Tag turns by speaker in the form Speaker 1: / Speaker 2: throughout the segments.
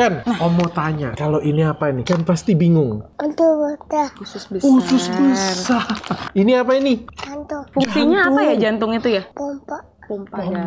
Speaker 1: Ken, nah. Om oh, mau tanya, kalau ini apa ini? Ken pasti bingung.
Speaker 2: Untuk wadah. Usus besar. Oh, Usus besar.
Speaker 1: Ini apa ini?
Speaker 2: Jantung. Fungsinya apa ya jantung itu ya? Pompa pompa, ya.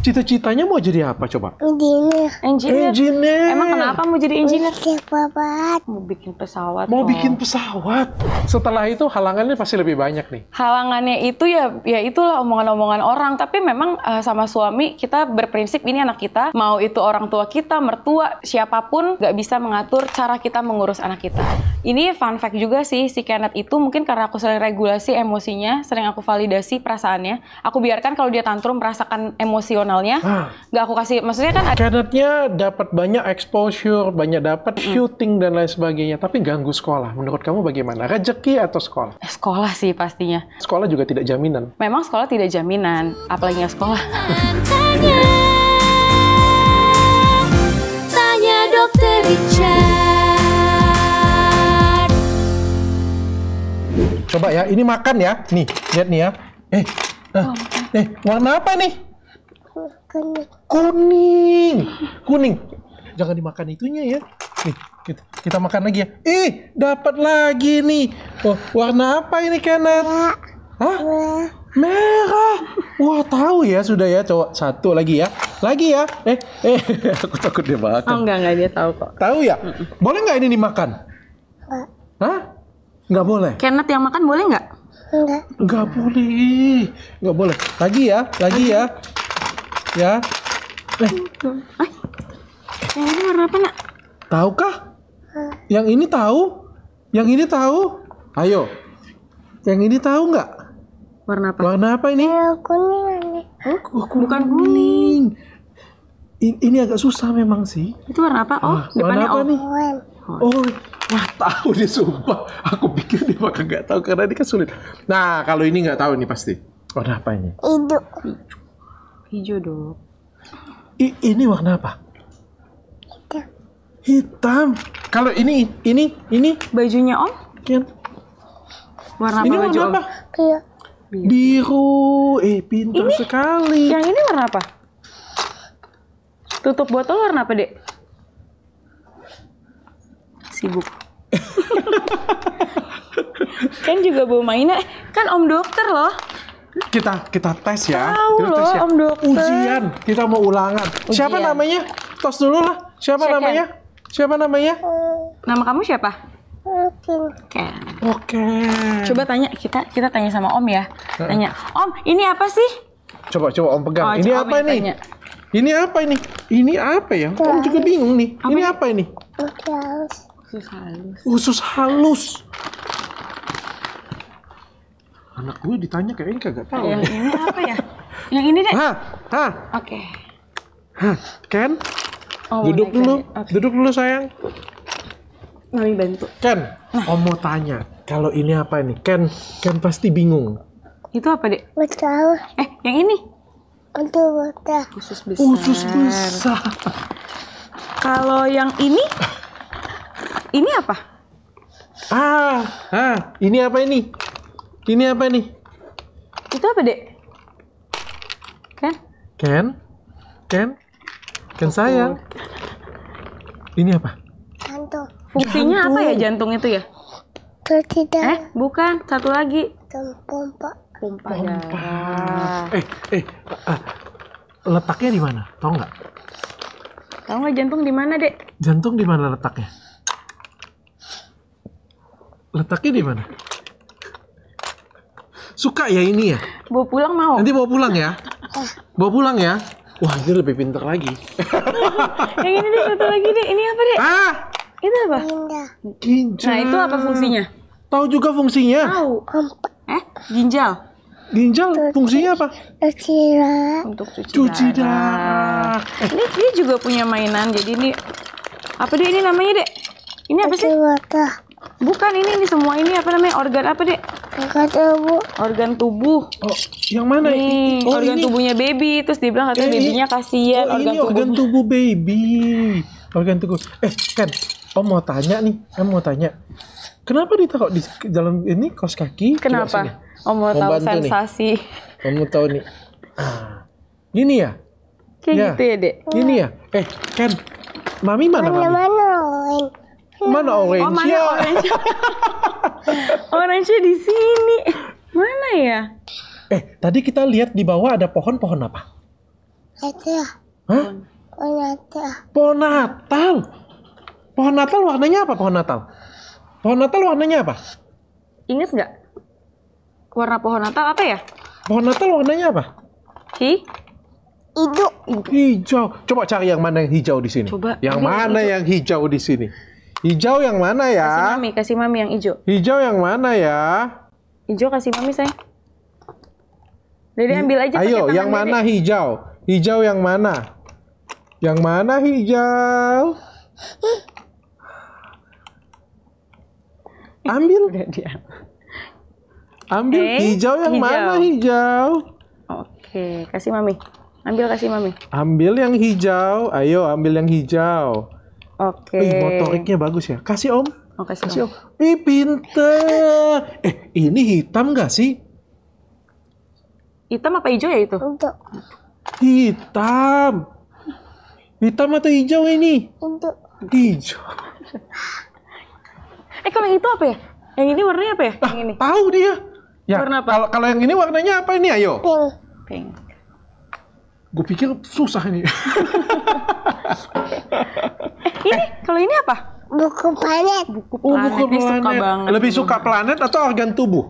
Speaker 1: Cita-citanya mau jadi apa coba?
Speaker 2: Engineer. Engineer. engineer. Emang kenapa mau jadi engineer? Bikin pesawat. Mau bikin pesawat. Mau bikin pesawat.
Speaker 1: Setelah itu halangannya pasti lebih banyak nih.
Speaker 2: Halangannya itu ya ya itulah omongan-omongan orang, tapi memang uh, sama suami kita berprinsip ini anak kita, mau itu orang tua kita, mertua, siapapun gak bisa mengatur cara kita mengurus anak kita. Ini fun fact juga sih si Kenneth itu mungkin karena aku sering regulasi emosinya, sering aku validasi perasaannya, aku biarkan Kan kalau dia tantrum merasakan emosionalnya ah. nggak aku kasih maksudnya kan
Speaker 1: Kennethnya dapat banyak exposure banyak dapat mm. shooting dan lain sebagainya tapi ganggu sekolah menurut kamu bagaimana rezeki atau sekolah eh, sekolah sih pastinya sekolah juga tidak jaminan
Speaker 2: memang sekolah tidak jaminan apalagi yang sekolah
Speaker 1: Coba ya, ini makan ya. Nih, lihat nih ya. Eh, eh. Oh, Nih, warna apa nih? Kuning. Kuning. Kuning. Jangan dimakan itunya ya. Nih, kita, kita makan lagi ya. Ih, dapat lagi nih. Oh, warna apa ini, Kenneth? Merah. Hah? Merah. Wah, tahu ya sudah ya, cowok. Satu lagi ya. Lagi ya. Eh, eh, aku takut dia makan. Oh, enggak, enggak dia tahu kok. Tahu ya? Boleh nggak ini dimakan? Hah? Nggak boleh.
Speaker 2: Kenneth yang makan boleh nggak? Enggak.
Speaker 1: Enggak boleh. Enggak boleh. Lagi ya, lagi ya. Ya.
Speaker 2: Eh. Yang eh, ini warna apa, Nak?
Speaker 1: Tahu kah? Yang ini tahu? Yang ini tahu? Ayo. Yang ini tahu nggak? Warna apa? Warna apa ini? Ayo, eh, kuning. Oh, kuning. Bukan kuning. Ini, agak susah memang sih.
Speaker 2: Itu warna apa? Oh, ah, depannya warna apa oh. nih? Oh.
Speaker 1: Wah tahu dia sumpah. Aku pikir dia bakal nggak tahu karena dia kan sulit. Nah kalau ini nggak tahu ini pasti. Warna apa ini? Hijau. Hijau dong. I, ini warna apa? Hitam. Hitam. Kalau ini ini ini bajunya Om? Ken.
Speaker 2: Warna apa ini baju warna apa? Biru. Biru. Eh pintar sekali. Yang ini warna apa? Tutup botol warna apa, Dek? sibuk kan juga Bu mainnya. kan Om Dokter loh
Speaker 1: kita kita tes ya Tahu kita loh, tes ya Om Dokter ujian kita mau ulangan
Speaker 2: ujian. siapa namanya tos dulu lah
Speaker 1: siapa Second. namanya
Speaker 2: siapa namanya nama kamu siapa Oke. Oke. Coba tanya kita kita tanya sama Om ya. Tanya, "Om, ini apa sih?"
Speaker 1: Coba coba Om pegang. Oh, ini coba apa ini? Ini apa ini? Ini apa ya? Om juga bingung nih. Apa ini apa ini?
Speaker 2: Oke usus halus
Speaker 1: usus halus anak gue ditanya kayaknya kagak tahu yang ini
Speaker 2: apa ya yang ini deh Hah, hah. oke okay. hah Ken oh, duduk dulu
Speaker 1: okay. duduk dulu sayang Mami bantu Ken nah. om mau tanya kalau ini apa ini Ken Ken pasti bingung
Speaker 2: itu apa dek betul eh yang ini untuk betul usus besar usus besar kalau yang ini Ini apa? Ah,
Speaker 1: ah, ini apa ini? Ini apa ini?
Speaker 2: Itu apa, Dek? Ken?
Speaker 1: Ken? Ken? Ken sayang. Ini apa?
Speaker 2: Jantung. Fungsinya apa ya jantung itu ya? Tidak. Eh, bukan. Satu lagi. Pompa. Pompa. ya. Eh,
Speaker 1: eh. Uh, letaknya di mana? Tahu nggak?
Speaker 2: Tahu nggak jantung di mana, Dek?
Speaker 1: Jantung di mana letaknya? Letaknya di mana? Suka ya ini ya? Bawa pulang mau. Nanti bawa pulang ya. Ah. Bawa pulang ya. Wah, ini lebih pintar lagi.
Speaker 2: yang ini deh, satu lagi deh. Ini apa deh? Ah! Itu apa? Ginjal. Nah, itu apa fungsinya? Tahu juga fungsinya? Tahu. Eh, ginjal. Ginjal fungsinya apa? Cuci darah. Untuk cuci, cuci darah. Ini dia juga punya mainan. Jadi ini apa deh ini namanya, Dek? Ini apa sih? Water. Bukan ini ini semua ini apa namanya organ apa dek? Organ tubuh. Organ tubuh. Oh, yang mana ini? Oh, organ ini. tubuhnya baby. Terus dibilang katanya eh, babynya kasihan. Oh, organ ini organ tubuh
Speaker 1: baby. Organ tubuh. Eh kan, Om mau tanya nih, Om mau tanya. Kenapa ditaruh di dalam ini kos kaki? Kenapa? Om mau, tahu sensasi. Om mau tahu nih. Ah, gini ya.
Speaker 2: Kayak ya. gitu ya dek. Gini
Speaker 1: ya. Eh Ken, Mami mana? Mana Mami?
Speaker 2: mana? Mana orange? Oh, mana orange? di sini. Mana ya?
Speaker 1: Eh, tadi kita lihat di bawah ada pohon-pohon apa?
Speaker 2: Natal. Hah? Pohon Natal. Pohon Natal.
Speaker 1: Pohon Natal warnanya apa pohon Natal? Pohon Natal warnanya apa?
Speaker 2: Ingat nggak? Warna pohon Natal apa ya?
Speaker 1: Pohon Natal warnanya apa? Hi? Hijau. Hijau. Coba cari yang mana yang hijau di sini. Coba. Yang mana yang hijau di sini? Hijau yang mana ya? Kasih
Speaker 2: mami, kasih mami yang hijau.
Speaker 1: Hijau yang mana ya?
Speaker 2: Hijau kasih mami saya. Jadi ambil aja. Ayo, yang dede. mana
Speaker 1: hijau? Hijau yang mana? Yang mana hijau? Ambil. Udah
Speaker 2: Ambil eh, hijau yang hijau. mana hijau? Oke, kasih mami. Ambil kasih mami.
Speaker 1: Ambil yang hijau. Ayo, ambil yang hijau. Oke. Okay. motoriknya bagus ya. Kasih om.
Speaker 2: Oh, kasih, kasih om. Ih, pinter.
Speaker 1: Eh, ini hitam gak sih?
Speaker 2: Hitam apa hijau ya itu?
Speaker 1: Untuk. Hitam. Hitam atau hijau ini? Untuk. Hijau.
Speaker 2: eh, kalau itu apa ya? Yang ini warnanya apa ya? Ah, yang ini. Tahu dia.
Speaker 1: Ya, Warna apa? Kalau, kalau yang ini warnanya apa ini ayo? Pink. Pink. Gue pikir susah ini.
Speaker 2: Ini eh. kalau ini apa? buku planet. Buku oh, planet. Oh, buku planet. Suka banget. Lebih
Speaker 1: suka planet atau organ tubuh?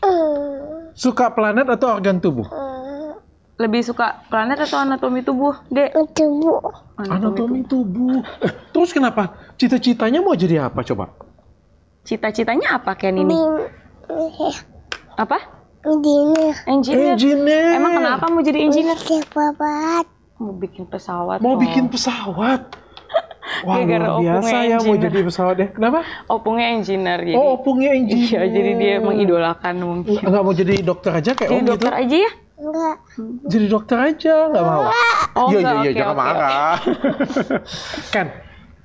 Speaker 1: Eh. Suka planet atau organ tubuh? Eh.
Speaker 2: Lebih suka planet atau anatomi tubuh, Dek? Tubuh. Anatomi,
Speaker 1: tubuh. Eh, terus kenapa? Cita-citanya mau jadi apa coba?
Speaker 2: Cita-citanya apa Ken ini? Apa? Engineer. Engineer. engineer. Emang kenapa mau jadi engineer? Mau bikin pesawat. Mau bikin pesawat. Mau bikin pesawat. Wah, gara iya, luar biasa ya engineer. mau jadi pesawat deh. Ya. Kenapa? Opungnya engineer. Jadi, oh, opungnya engineer. Iya, jadi dia mengidolakan
Speaker 1: mungkin. Enggak mau jadi dokter aja kayak jadi om gitu? dokter aja
Speaker 2: ya? Enggak.
Speaker 1: Jadi dokter aja, enggak mau.
Speaker 2: Oh, iya, iya, iya, jangan okay, marah.
Speaker 1: kan,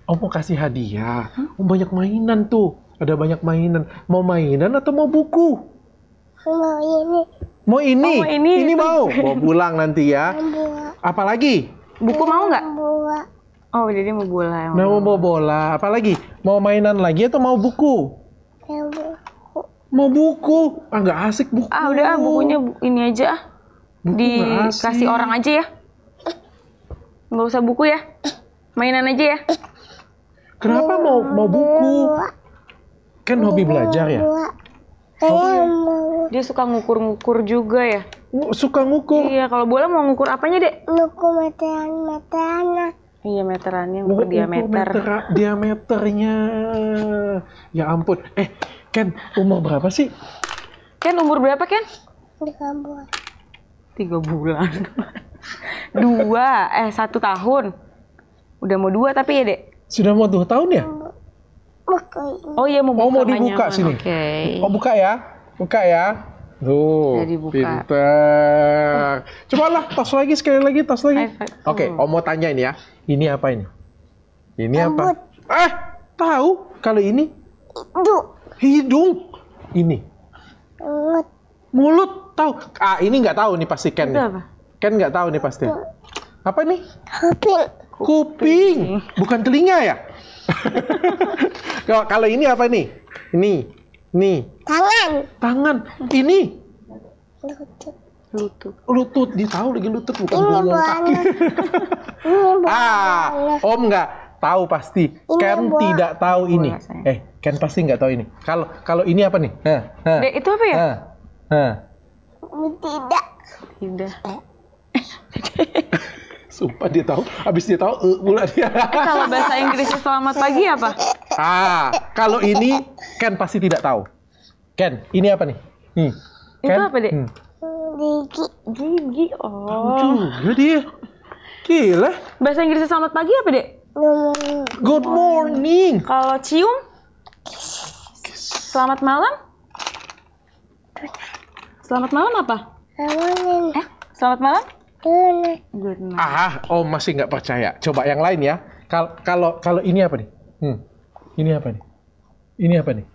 Speaker 1: om mau kasih hadiah. Om banyak mainan tuh. Ada banyak mainan. Mau mainan atau mau buku?
Speaker 2: Mau ini.
Speaker 1: Mau ini? Oh, mau ini. Ini mau. Mau pulang nanti ya. Apalagi?
Speaker 2: Buku mau nggak? Oh, jadi mau bola.
Speaker 1: Mau, mau bola. Apalagi? Mau mainan lagi atau mau buku?
Speaker 2: Mau buku. Mau buku? Ah, nggak asik buku. Ah, udah ah, bukunya ini aja. Buku Dikasih orang aja ya. Nggak usah buku ya. Mainan aja ya.
Speaker 1: Kenapa mau mau buku? Kan hobi belajar ya?
Speaker 2: ya? Dia suka ngukur-ngukur juga ya? Suka ngukur? Iya, kalau bola mau ngukur apanya, Dek? Ngukur meteran-meteran. Iya meterannya mau diameter. Metera,
Speaker 1: diameternya. Ya ampun. Eh, Ken, umur berapa sih?
Speaker 2: Ken, umur berapa Ken? Tiga bulan.
Speaker 1: Tiga bulan.
Speaker 2: dua, eh satu tahun. Udah mau dua tapi ya dek.
Speaker 1: Sudah mau dua tahun ya?
Speaker 2: Oh iya mau buka. Oh mau dibuka sini. Oke. Okay.
Speaker 1: Oh buka ya, buka ya. Tuh, Jadi pintar. Coba lah, tas lagi sekali lagi, tas lagi. Oke, okay, Om mau tanya ini ya. Ini apa ini? Ini Rambut. apa? Eh, tahu kalau ini? Hidung. Hidung. Ini. Mulut. Mulut tahu. Ah, ini nggak tahu nih pasti Ken. ya. Ken nggak tahu nih pasti. Apa ini? Kuping. Kuping. Bukan telinga ya? kalau ini apa ini? Ini. ini. Tangan. Tangan. Ini lutut lutut lutut dia tahu lagi lutut bukan ini bolong kaki ini ah om nggak tahu pasti ini Ken bola. tidak tahu ini eh Ken pasti nggak tahu ini kalau kalau ini apa nih nah, nah, itu apa ya nah, nah.
Speaker 2: tidak tidak
Speaker 1: Sumpah dia tahu, habis dia tahu uh, eh, mulai dia. Eh, kalau bahasa Inggris
Speaker 2: selamat pagi apa? Ya,
Speaker 1: ah, kalau ini Ken pasti tidak tahu. Ken, ini apa nih? Hmm.
Speaker 2: Itu kan? apa deh? Hmm. Gigi, gigi, oh. Juga dia. Gila. Bahasa Inggrisnya selamat pagi apa deh?
Speaker 1: Good morning.
Speaker 2: Kalau cium? Selamat malam? Selamat malam apa? Selamat Eh, selamat malam? Good night.
Speaker 1: Ah, oh masih nggak percaya. Coba yang lain ya. kalau kalau ini apa nih? Hmm. Ini apa nih? Ini apa nih?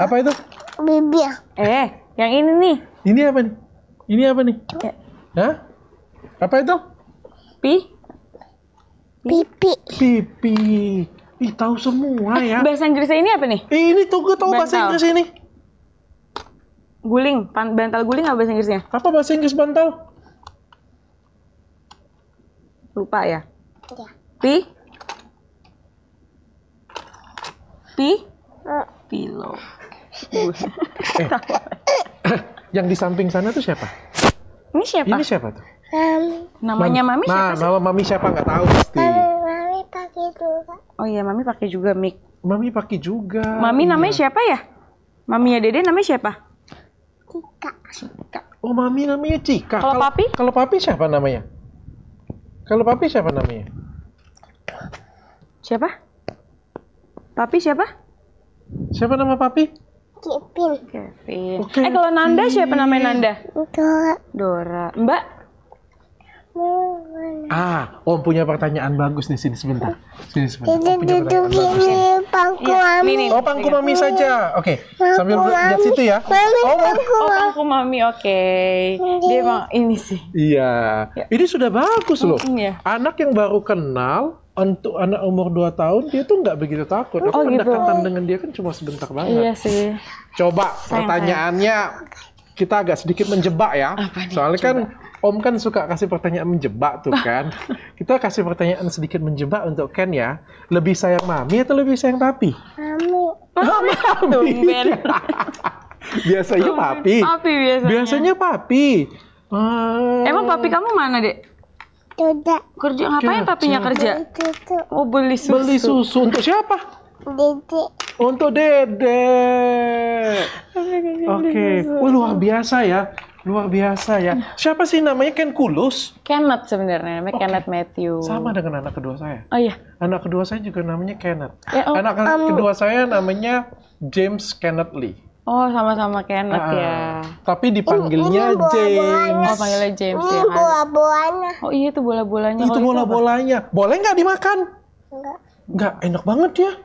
Speaker 1: Apa itu? Bibir. Eh, yang ini nih. Ini apa nih? Ini apa nih? Ya. Hah? Apa itu? Pi. Pipi. Pipi. Ih, tahu semua eh, ya. bahasa
Speaker 2: Inggrisnya ini apa nih? Eh, ini tuh gue tahu bahasa Inggris ini. Guling, bantal guling apa bahasa Inggrisnya? Apa bahasa Inggris bantal? Lupa ya? Iya. Pi? Pi? Eh. Pilo.
Speaker 1: Eh, yang di samping sana tuh siapa? Ini siapa? Ini siapa tuh?
Speaker 2: Um, namanya Mami, siapa? Nama
Speaker 1: Mami siapa nggak tahu pasti. Mami, Mami
Speaker 2: pakai juga. Oh iya, Mami pakai juga mic. Mami pakai juga. Mami namanya iya. siapa ya? Mami ya Dede namanya siapa? Cika. Cika. Oh, Mami namanya Cika. Kalau
Speaker 1: Papi? Kalau Papi siapa namanya? Kalau Papi siapa namanya? Siapa? Papi siapa? Siapa nama Papi?
Speaker 2: Kevin. Kevin. Okay. Eh kalau Nanda siapa namanya Nanda? Dora. Dora. Mbak?
Speaker 1: Ah, Om oh, punya pertanyaan bagus nih sini sebentar. Sini sebentar. Om oh, punya pertanyaan iya, Ini
Speaker 2: pangku mami. oh, pangku iya. mami saja. Oke.
Speaker 1: Okay. Sambil lihat situ ya. oh, pangku oh, pangku
Speaker 2: mami. Oke. Okay. Dia emang ini sih.
Speaker 1: Iya. Ya. Ini sudah bagus loh. Iya. Anak yang baru kenal untuk anak umur 2 tahun dia tuh nggak begitu takut. Oh, Aku oh, pendekatan gitu. dengan dia kan cuma sebentar banget. Iya sih. Coba Sayang pertanyaannya kan. kita agak sedikit menjebak ya. Apa Soalnya kan coba. kan Om kan suka kasih pertanyaan menjebak tuh kan. kita kasih pertanyaan sedikit menjebak untuk Ken ya. Lebih sayang mami atau lebih sayang papi?
Speaker 2: Mami. Mami. Tumben.
Speaker 1: biasanya papi. Papi biasanya. Biasanya papi.
Speaker 2: Hmm. Emang papi kamu mana, Dek? Kerja. Kerja ngapain papinya kerja? Beli susu.
Speaker 1: Oh beli susu. Beli susu untuk siapa? Dede. Untuk dede.
Speaker 2: Oke, okay. Oh, luar
Speaker 1: biasa ya. Luar biasa ya. Iya. Siapa sih namanya Ken Kulus? Kenneth sebenarnya, namanya okay. Kenneth Matthew. Sama dengan anak kedua saya. Oh iya. Anak kedua saya juga namanya Kenneth. Ya, oh, anak um, kedua saya namanya James Kenneth Lee.
Speaker 2: Oh, sama-sama Kenneth uh, ya.
Speaker 1: Tapi dipanggilnya ini, mm, ini mm, James. Oh, panggilnya James ini mm, ya. Kan?
Speaker 2: bola-bolanya. Oh iya, itu bola-bolanya. Itu oh, bola-bolanya.
Speaker 1: Boleh nggak dimakan? Enggak. Enggak, enak banget ya.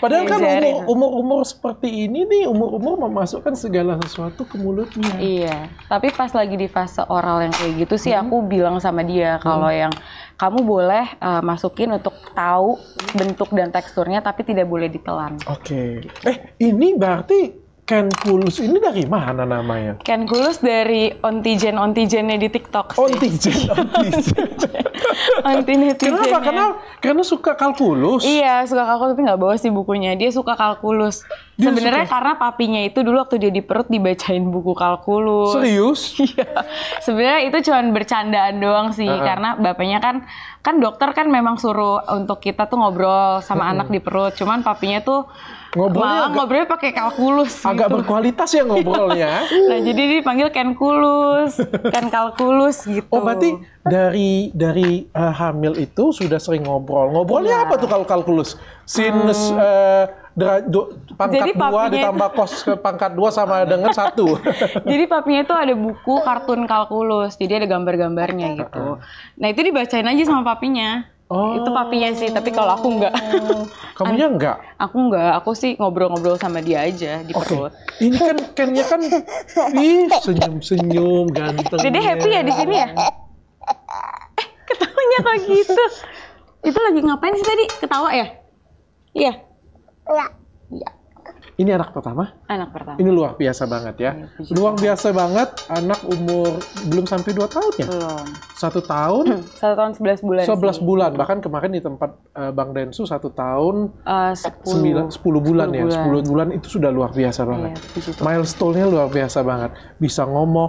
Speaker 1: Padahal ya, kan umur-umur seperti ini nih, umur-umur memasukkan segala sesuatu ke mulutnya. Iya,
Speaker 2: tapi pas lagi di fase oral yang kayak gitu sih, hmm. aku bilang sama dia kalau hmm. yang kamu boleh uh, masukin untuk tahu bentuk dan teksturnya tapi tidak boleh ditelan.
Speaker 1: Oke. Okay. Gitu.
Speaker 2: Eh, ini
Speaker 1: berarti Ken Kulus ini dari mana namanya?
Speaker 2: Kulus dari ontigen ontigennya di TikTok. Sih. Ontigen ontigen. ontigen. Kenapa? Karena karena suka kalkulus. Iya suka kalkulus tapi nggak bawa sih bukunya. Dia suka kalkulus. Sebenarnya karena papinya itu dulu waktu dia di perut dibacain buku kalkulus. Serius? Iya. Sebenarnya itu cuma bercandaan doang sih uh -huh. karena bapaknya kan kan dokter kan memang suruh untuk kita tuh ngobrol sama uh -huh. anak di perut. Cuman papinya tuh ngobrolnya agak, ngobrolnya pakai kalkulus agak gitu.
Speaker 1: berkualitas ya ngobrolnya nah jadi
Speaker 2: dipanggil ken kulus ken kalkulus gitu oh berarti
Speaker 1: dari dari uh, hamil itu sudah sering ngobrol ngobrolnya ya. apa tuh kalau kalkulus sinus hmm. uh, Dera, do, pangkat Jadi dua ditambah kos ke pangkat dua sama dengan satu.
Speaker 2: Jadi papinya itu ada buku kartun kalkulus. Jadi ada gambar-gambarnya gitu. Nah itu dibacain aja sama papinya. Oh. Itu papinya sih, tapi kalau aku enggak. Oh. Kamunya enggak? Aku enggak, aku sih ngobrol-ngobrol sama dia aja di okay. perut.
Speaker 1: Ini kan Kennya kan ih senyum-senyum ganteng. Jadi happy ya di sini ya?
Speaker 2: Eh, ketawanya kok gitu. Itu lagi ngapain sih tadi? Ketawa ya? Iya. Iya.
Speaker 1: Iya. Ini anak pertama? Anak pertama. Ini luar biasa banget ya. ya luar biasa banget anak umur belum sampai 2 tahun ya? Belum. Satu tahun?
Speaker 2: satu tahun 11 bulan 11 sih.
Speaker 1: bulan. Bahkan kemarin di tempat uh, Bang Densu satu tahun
Speaker 2: uh, 10, 9,
Speaker 1: 10 bulan 10 ya. Bulan. 10 bulan itu sudah luar biasa banget. Ya, Milestone-nya luar biasa banget. Bisa ngomong,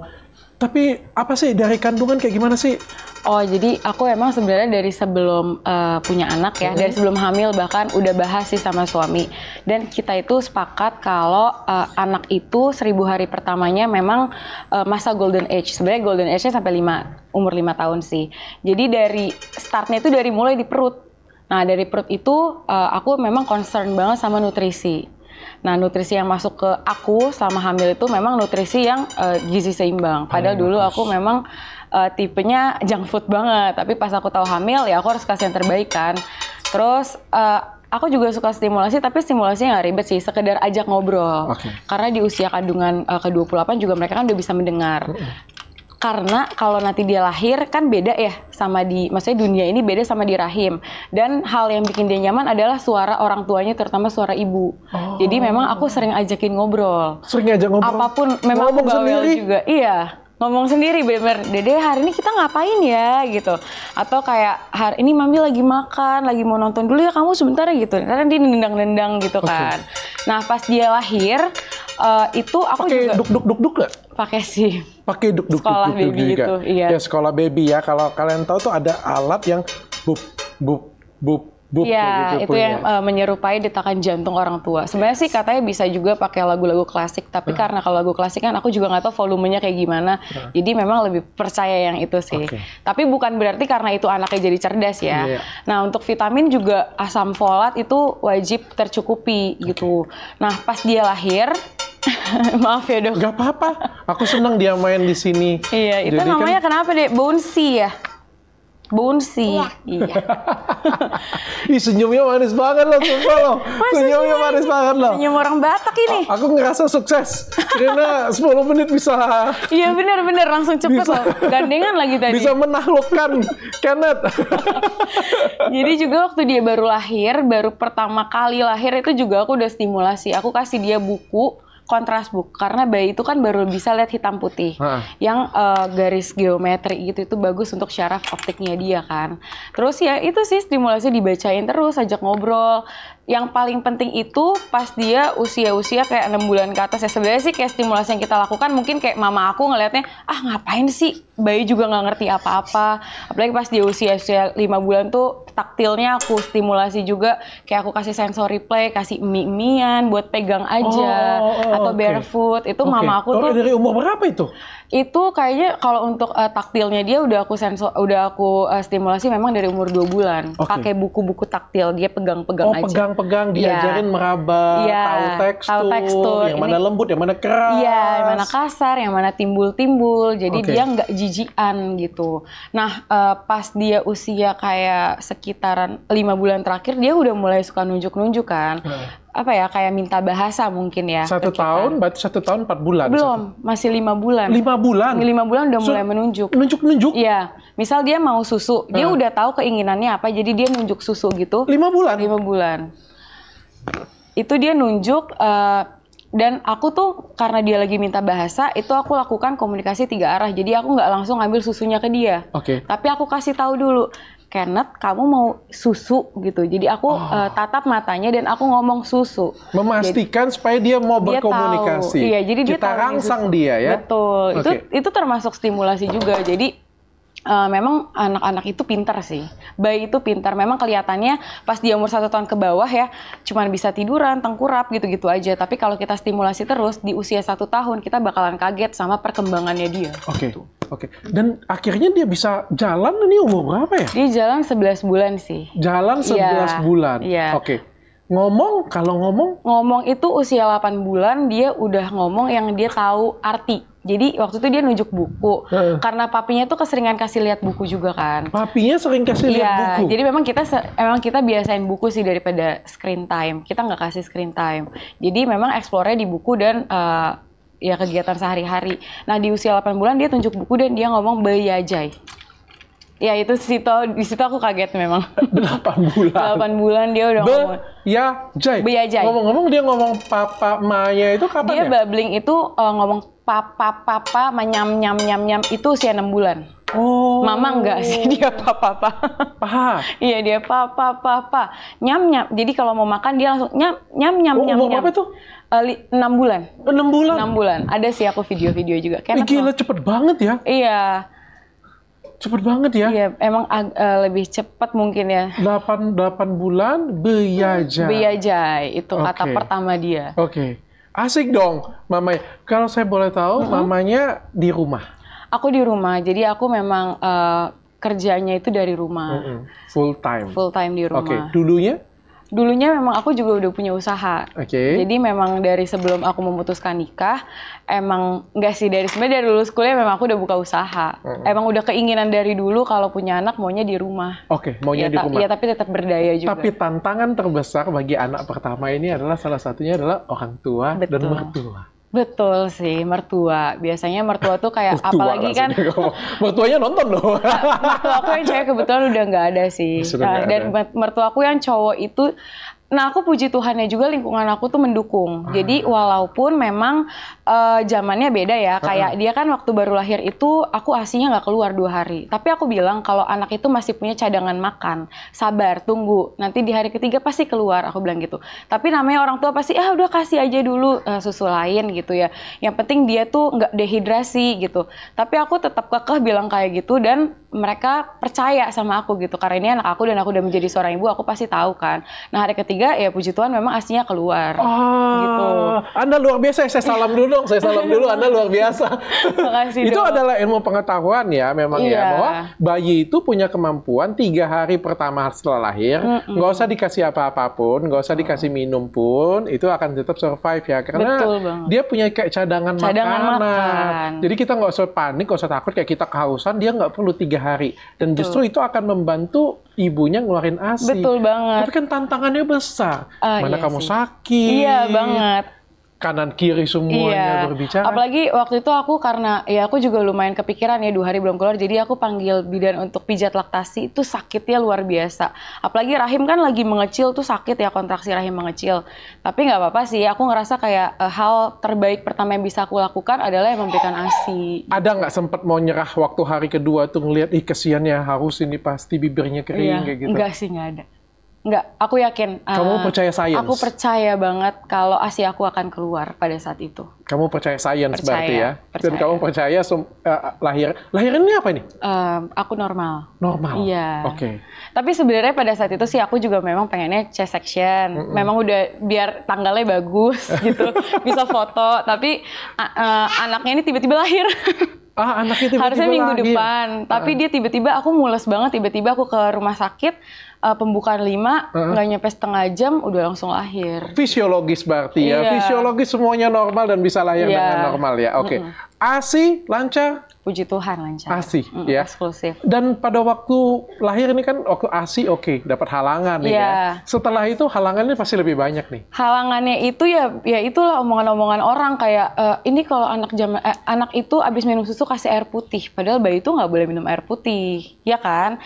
Speaker 1: tapi apa sih dari kandungan kayak gimana sih?
Speaker 2: Oh jadi aku emang sebenarnya dari sebelum uh, punya anak ya, hmm. dari sebelum hamil bahkan udah bahas sih sama suami. Dan kita itu sepakat kalau uh, anak itu seribu hari pertamanya memang uh, masa golden age. Sebenarnya golden age-nya sampai lima umur lima tahun sih. Jadi dari startnya itu dari mulai di perut. Nah dari perut itu uh, aku memang concern banget sama nutrisi Nah, nutrisi yang masuk ke aku selama hamil itu memang nutrisi yang uh, gizi seimbang. Padahal hmm, dulu aku memang uh, tipenya junk food banget, tapi pas aku tahu hamil ya aku harus kasih yang terbaik kan. Terus uh, aku juga suka stimulasi tapi stimulasinya nggak ribet sih sekedar ajak ngobrol okay. karena di usia kandungan uh, ke 28 juga mereka kan udah bisa mendengar hmm karena kalau nanti dia lahir kan beda ya sama di maksudnya dunia ini beda sama di rahim dan hal yang bikin dia nyaman adalah suara orang tuanya terutama suara ibu oh. jadi memang aku sering ajakin ngobrol sering ajak ngobrol apapun memang ngomong sendiri juga iya ngomong sendiri bener dede hari ini kita ngapain ya gitu atau kayak hari ini mami lagi makan lagi mau nonton dulu ya kamu sebentar ya, gitu karena dia nendang-nendang gitu kan okay. nah pas dia lahir uh, itu aku pake juga duk duk duk duk gak? Pakai sih. Pakai duk duk sekolah duk, baby duk juga. Itu, gitu, iya. Ya
Speaker 1: sekolah baby ya. Kalau kalian tahu tuh ada alat yang bup bup
Speaker 2: bup Boop, ya, gitu itu punya. yang uh, eh, menyerupai detakan jantung orang tua. Sebenarnya yes. sih katanya bisa juga pakai lagu-lagu klasik, tapi uh. karena kalau lagu klasik kan aku juga nggak tahu volumenya kayak gimana. Uh. Jadi memang lebih percaya yang itu sih. Okay. Tapi bukan berarti karena itu anaknya jadi cerdas ya. Yeah. Nah, untuk vitamin juga asam folat itu wajib tercukupi okay. gitu. Nah, pas dia lahir
Speaker 1: Maaf ya dok. Gak apa-apa. Aku senang dia main di sini. Iya, itu Jadi kan namanya
Speaker 2: kan... kenapa deh? Bouncy ya? Bouncy. Iya. iya.
Speaker 1: Ih, senyumnya manis banget loh, sumpah loh. senyumnya manis banget loh.
Speaker 2: Senyum orang Batak ini.
Speaker 1: A aku ngerasa sukses. Karena 10 menit bisa. Iya bener bener langsung cepet bisa, loh.
Speaker 2: Gandengan lagi tadi. Bisa
Speaker 1: menaklukkan Kenneth.
Speaker 2: Jadi juga waktu dia baru lahir, baru pertama kali lahir itu juga aku udah stimulasi. Aku kasih dia buku kontras book karena bayi itu kan baru bisa lihat hitam putih. Ha. Yang uh, garis geometri gitu itu bagus untuk syaraf optiknya dia kan. Terus ya itu sih stimulasi dibacain terus, ajak ngobrol, yang paling penting itu pas dia usia-usia kayak enam bulan ke atas ya sebenarnya sih kayak stimulasi yang kita lakukan mungkin kayak mama aku ngelihatnya ah ngapain sih bayi juga nggak ngerti apa-apa apalagi pas dia usia-usia lima bulan tuh taktilnya aku stimulasi juga kayak aku kasih sensory play kasih mie-mian buat pegang aja oh, oh, oh, atau okay. barefoot itu okay. mama aku tuh dari umur berapa itu itu kayaknya kalau untuk uh, taktilnya dia udah aku sensor udah aku uh, stimulasi memang dari umur dua bulan okay. pakai buku-buku taktil dia pegang-pegang oh, aja
Speaker 1: pegang-pegang iya. diajarin yeah. meraba yeah. Iya, tahu tekstur, tahu tekstur yang mana lembut yang mana keras yeah, yang mana
Speaker 2: kasar yang mana timbul-timbul jadi okay. dia nggak jijian gitu nah uh, pas dia usia kayak sekitaran lima bulan terakhir dia udah mulai suka nunjuk-nunjuk kan hmm apa ya kayak minta bahasa mungkin ya satu tahun
Speaker 1: berarti satu tahun empat bulan belum
Speaker 2: satu. masih lima bulan lima bulan lima bulan udah so, mulai menunjuk menunjuk menunjuk iya misal dia mau susu dia hmm. udah tahu keinginannya apa jadi dia nunjuk susu gitu lima bulan lima bulan itu dia nunjuk uh, dan aku tuh karena dia lagi minta bahasa itu aku lakukan komunikasi tiga arah jadi aku nggak langsung ambil susunya ke dia okay. tapi aku kasih tahu dulu Kenneth, kamu mau susu gitu. Jadi aku oh. uh, tatap matanya dan aku ngomong susu.
Speaker 1: Memastikan jadi, supaya dia mau dia berkomunikasi. Tahu. Iya, jadi kita dia tahu rangsang dia ya. Betul. Okay. Itu
Speaker 2: itu termasuk stimulasi juga. Jadi uh, memang anak-anak itu pintar sih. Bayi itu pintar. Memang kelihatannya pas dia umur satu tahun ke bawah ya, cuman bisa tiduran, tengkurap gitu-gitu aja. Tapi kalau kita stimulasi terus di usia satu tahun, kita bakalan kaget sama perkembangannya dia.
Speaker 1: Oke. Okay. Gitu. Oke. Okay.
Speaker 2: Dan akhirnya dia bisa jalan ini umur berapa ya? Dia jalan 11 bulan sih.
Speaker 1: Jalan 11 ya, bulan. Iya. Oke.
Speaker 2: Okay Ngomong, kalau ngomong? Ngomong itu usia 8 bulan dia udah ngomong yang dia tahu arti. Jadi waktu itu dia nunjuk buku. Uh. Karena papinya tuh keseringan kasih lihat buku juga kan. Papinya sering kasih lihat ya, buku. Jadi memang kita emang kita biasain buku sih daripada screen time. Kita nggak kasih screen time. Jadi memang eksplornya di buku dan uh, ya kegiatan sehari-hari. Nah, di usia 8 bulan dia tunjuk buku dan dia ngomong beyajai. Ya itu situ di situ aku kaget memang. 8 bulan. 8 bulan dia udah Be ngomong. Ya, Jay. Be ya, jay. Ngomong-ngomong dia ngomong papa Maya itu kapan dia ya? Dia babbling itu uh, ngomong papa papa menyam nyam nyam nyam itu usia 6 bulan. Oh. Mama enggak sih dia papa papa. Paha. iya dia papa papa nyam nyam. Jadi kalau mau makan dia langsung nyam nyam nyam oh, nyam. Umur apa tuh? Eh, enam bulan. Enam bulan. Enam bulan. Ada sih aku video-video juga. Kayak eh, gila cepet banget ya. Iya Cepet banget ya? Iya, emang uh, lebih cepat mungkin ya. 8,
Speaker 1: 8 bulan beyajai. Hmm, beyajai,
Speaker 2: itu okay. kata pertama dia.
Speaker 1: Oke. Okay. Asik dong, mamanya. Kalau saya boleh tahu, uh-huh. mamanya di rumah?
Speaker 2: Aku di rumah, jadi aku memang uh, kerjanya itu dari rumah. Uh-uh.
Speaker 1: Full time? Full
Speaker 2: time di rumah. Oke, okay. dulunya? dulunya memang aku juga udah punya usaha. Oke. Okay. Jadi memang dari sebelum aku memutuskan nikah, emang enggak sih dari sebenarnya dari lulus kuliah memang aku udah buka usaha. Uh-huh. Emang udah keinginan dari dulu kalau punya anak maunya di rumah.
Speaker 1: Oke, okay, maunya ya, di rumah. Iya, tapi tetap berdaya juga. Tapi tantangan terbesar bagi anak pertama ini adalah salah satunya adalah orang tua Betul. dan mertua.
Speaker 2: Betul sih, mertua. Biasanya mertua tuh kayak mertua apalagi kan mertuanya nonton loh. mertua aku yang cewek kebetulan udah nggak ada sih. nah, dan mertua aku yang cowok itu Nah, aku puji Tuhannya juga lingkungan aku tuh mendukung. Hmm. Jadi walaupun memang uh, zamannya beda ya, hmm. kayak dia kan waktu baru lahir itu aku aslinya nggak keluar dua hari. Tapi aku bilang kalau anak itu masih punya cadangan makan, sabar, tunggu. Nanti di hari ketiga pasti keluar. Aku bilang gitu. Tapi namanya orang tua pasti ah udah kasih aja dulu uh, susu lain gitu ya. Yang penting dia tuh nggak dehidrasi gitu. Tapi aku tetap kekeh bilang kayak gitu dan mereka percaya sama aku gitu karena ini anak aku dan aku udah menjadi seorang ibu aku pasti tahu kan nah hari ketiga ya puji Tuhan memang aslinya keluar oh, gitu Anda
Speaker 1: luar biasa saya salam dulu dong saya salam dulu Anda luar biasa itu dong. adalah
Speaker 2: ilmu pengetahuan
Speaker 1: ya memang ya, iya. ya bahwa bayi itu punya kemampuan tiga hari pertama setelah lahir nggak mm -mm. usah dikasih apa-apapun nggak usah oh. dikasih minum pun itu akan tetap survive ya karena dia punya kayak cadangan, cadangan makanan makanan jadi kita nggak usah panik nggak usah takut kayak kita kehausan dia nggak perlu tiga tiga hari dan Betul. justru itu akan membantu ibunya ngeluarin asi. Betul banget. Tapi kan tantangannya besar.
Speaker 2: Uh, mana iya kamu sih. sakit. Iya banget
Speaker 1: kanan kiri semuanya iya. berbicara.
Speaker 2: Apalagi waktu itu aku karena ya aku juga lumayan kepikiran ya dua hari belum keluar jadi aku panggil bidan untuk pijat laktasi itu sakitnya luar biasa. Apalagi rahim kan lagi mengecil tuh sakit ya kontraksi rahim mengecil. Tapi nggak apa-apa sih aku ngerasa kayak uh, hal terbaik pertama yang bisa aku lakukan adalah yang memberikan ASI.
Speaker 1: Ada nggak sempat mau nyerah waktu hari kedua tuh ngelihat ih kesiannya harus ini pasti bibirnya kering iya. kayak gitu. Enggak sih
Speaker 2: nggak ada. Enggak, aku yakin. Kamu uh, percaya sains? Aku percaya banget kalau ASI aku akan keluar pada saat itu.
Speaker 1: Kamu percaya sains berarti ya? Percaya. Dan kamu percaya sum, uh, lahir, lahiran ini apa nih?
Speaker 2: Uh, aku normal. Normal? Iya. Oke. Okay. Tapi sebenarnya pada saat itu sih aku juga memang pengennya C-section. Mm -mm. Memang udah biar tanggalnya bagus gitu, bisa foto. Tapi uh, uh, anaknya ini tiba-tiba lahir. ah, anaknya tiba-tiba Harusnya minggu lahir. depan. Tapi ah. dia tiba-tiba, aku mules banget tiba-tiba aku ke rumah sakit uh, pembukaan 5 nggak uh -huh. nyampe setengah jam udah langsung lahir.
Speaker 1: Fisiologis berarti yeah. ya. Iya.
Speaker 2: Fisiologis semuanya
Speaker 1: normal dan bisa lahir yeah. dengan normal ya. Oke. Okay. Mm -hmm.
Speaker 2: ASI lancar? Puji Tuhan lancar.
Speaker 1: ASI mm, ya. Eksklusif. Dan pada waktu lahir ini kan waktu ASI oke, okay, dapat halangan nih yeah. ya. Iya. Setelah itu halangannya pasti lebih banyak nih.
Speaker 2: Halangannya itu ya ya itulah omongan-omongan orang kayak e, ini kalau anak jam eh, anak itu abis minum susu kasih air putih, padahal bayi itu nggak boleh minum air putih, ya kan?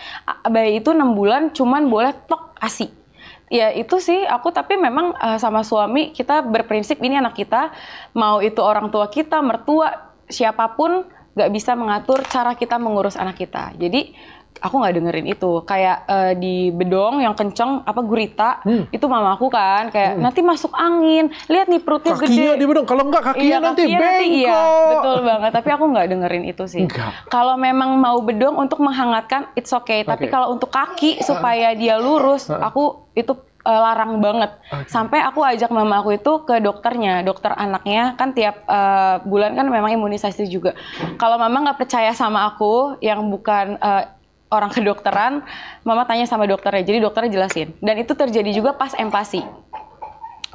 Speaker 2: Bayi itu 6 bulan cuman boleh tok ASI ya itu sih aku tapi memang eh, sama suami kita berprinsip ini anak kita mau itu orang tua kita mertua siapapun gak bisa mengatur cara kita mengurus anak kita. Jadi aku nggak dengerin itu kayak uh, di bedong yang kenceng apa gurita hmm. itu mama aku kan kayak hmm. nanti masuk angin lihat nih perutnya kakinya gede di bedong kalau
Speaker 1: enggak kakinya iya, nanti iya, bengkok iya, betul
Speaker 2: banget tapi aku nggak dengerin itu sih kalau memang mau bedong untuk menghangatkan it's okay, okay. tapi kalau untuk kaki ah. supaya dia lurus ah. aku itu uh, larang banget. Okay. Sampai aku ajak mama aku itu ke dokternya, dokter anaknya kan tiap uh, bulan kan memang imunisasi juga. Kalau mama nggak percaya sama aku yang bukan uh, orang kedokteran, mama tanya sama dokternya. Jadi dokternya jelasin. Dan itu terjadi juga pas empasi.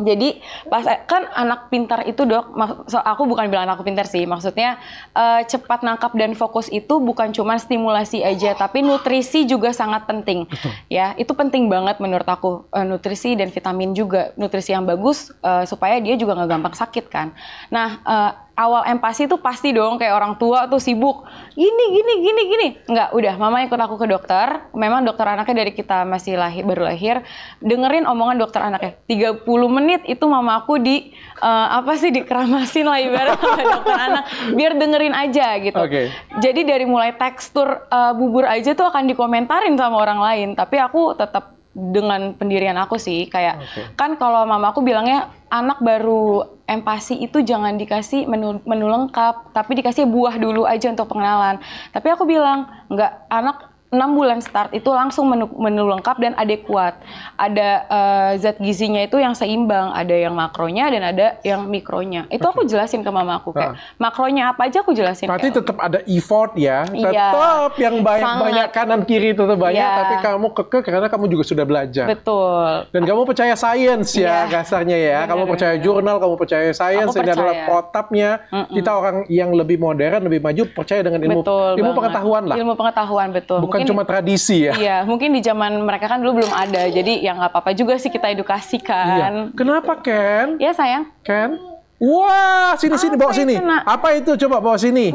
Speaker 2: Jadi pas kan anak pintar itu dok, so, aku bukan bilang anak pintar sih, maksudnya uh, cepat nangkap dan fokus itu bukan cuma stimulasi aja, tapi nutrisi juga sangat penting, Betul. ya itu penting banget menurut aku uh, nutrisi dan vitamin juga nutrisi yang bagus uh, supaya dia juga nggak gampang sakit kan. Nah uh, awal empati tuh pasti dong kayak orang tua tuh sibuk gini gini gini gini nggak udah mama ikut aku ke dokter memang dokter anaknya dari kita masih lahir baru lahir dengerin omongan dokter anaknya 30 menit itu mama aku di uh, apa sih dikeramasin lah ibarat dokter anak biar dengerin aja gitu okay. jadi dari mulai tekstur uh, bubur aja tuh akan dikomentarin sama orang lain tapi aku tetap dengan pendirian aku sih kayak okay. kan kalau mama aku bilangnya anak baru empati itu jangan dikasih menu, menu lengkap tapi dikasih buah dulu aja untuk pengenalan tapi aku bilang nggak anak enam bulan start itu langsung menu, menu lengkap dan adekuat. Ada uh, zat gizinya itu yang seimbang, ada yang makronya dan ada yang mikronya. Itu okay. aku jelasin ke mama aku kayak nah. makronya apa aja aku jelasin. Berarti
Speaker 1: tetap ada effort ya. Iya. Tetap yang banyak banyak kanan kiri tetap banyak iya. tapi kamu keke karena kamu juga sudah belajar. Betul. Dan kamu percaya sains ya iya. ya. Bener, kamu percaya bener. jurnal, kamu percaya sains ini adalah protapnya mm -mm. kita orang yang lebih modern, lebih maju percaya dengan ilmu betul ilmu pengetahuan lah. Ilmu
Speaker 2: pengetahuan betul. Bukan bukan cuma tradisi ya. Iya, mungkin di zaman mereka kan dulu belum ada. Jadi ya nggak apa-apa juga sih kita edukasikan. Iya. Kenapa gitu. Ken? Iya sayang. Ken?
Speaker 1: Wah, sini sini sini bawa sini. Itu, Apa itu coba bawa sini.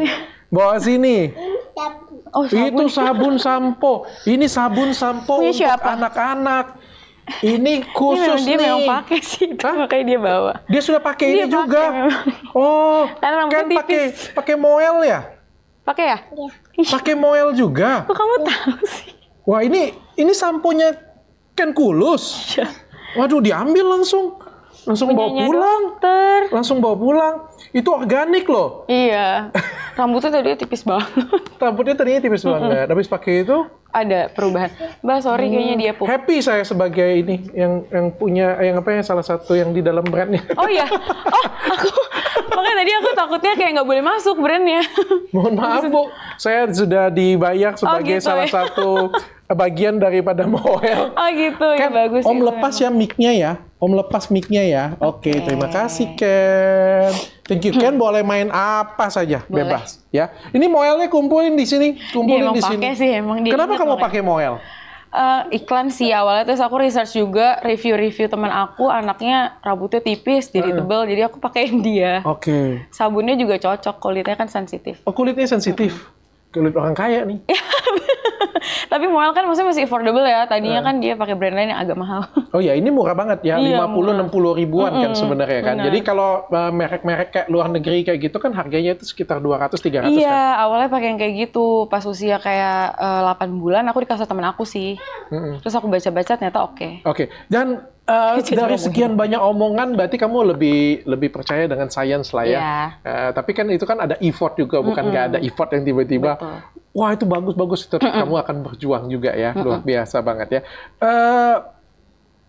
Speaker 1: Bawa sini. Oh, sabun. Itu sabun sampo. Ini sabun sampo Ini untuk anak-anak. Ini khusus ini memang, dia nih. memang pakai
Speaker 2: sih, itu Hah? makanya dia bawa. Dia sudah pakai dia ini pake juga. Memang.
Speaker 1: Oh, kan pakai pakai Moel ya? Pakai ya? Iya. Pakai Moel juga. Kok kamu tahu sih? Wah ini ini samponya Ken Kulus. Iya. Waduh diambil langsung langsung bawa pulang dokter. langsung bawa pulang itu organik loh
Speaker 2: iya rambutnya tadi tipis banget rambutnya tadinya
Speaker 1: tipis banget tapi pakai itu
Speaker 2: ada perubahan mbak sorry hmm, kayaknya dia pup. happy saya sebagai
Speaker 1: ini yang yang punya yang apa yang salah satu yang di dalam brandnya
Speaker 2: oh iya oh aku makanya tadi aku takutnya kayak nggak boleh masuk brandnya
Speaker 1: mohon maaf bu saya sudah dibayar oh sebagai oh, gitu, salah ya? satu bagian daripada Moel.
Speaker 2: Oh gitu, ya, kan, ya
Speaker 1: bagus. Om ya, lepas ya mic-nya ya. Om lepas mic-nya ya. Oke, okay. okay, terima kasih Ken. Thank you Ken, boleh main apa saja, boleh. bebas ya. Ini Moelnya kumpulin di sini, kumpulin dia di sini. sih emang dia Kenapa kamu pakai
Speaker 2: Moel? Uh, iklan sih awalnya terus aku research juga review-review teman aku anaknya rambutnya tipis jadi uh. tebel jadi aku pakein dia.
Speaker 1: Oke. Okay.
Speaker 2: Sabunnya juga cocok kulitnya kan sensitif. Oh kulitnya
Speaker 1: sensitif. Uh -huh kulit orang kaya
Speaker 2: nih. Tapi Moel kan maksudnya masih affordable ya. Tadinya nah. kan dia pakai brand lain yang agak mahal.
Speaker 1: Oh ya, ini murah banget ya. Iya, 50 murah. 60 ribuan mm -hmm. kan sebenarnya kan. Benar. Jadi kalau uh, merek-merek kayak luar negeri kayak gitu kan harganya itu sekitar 200 300 Iya,
Speaker 2: kan? awalnya pakai yang kayak gitu. Pas usia kayak uh, eh, 8 bulan aku dikasih temen aku sih. Mm -hmm. Terus aku baca-baca ternyata oke. Okay. Oke.
Speaker 1: Okay. Dan Uh, dari sekian banyak omongan, berarti kamu lebih lebih percaya dengan sains lah ya. Yeah. Iya. Uh, tapi kan itu kan ada effort juga, bukan nggak mm hmm ada effort yang tiba-tiba, wah itu bagus-bagus, tapi mm hmm kamu akan berjuang juga ya, mm hmm luar biasa banget ya. Uh,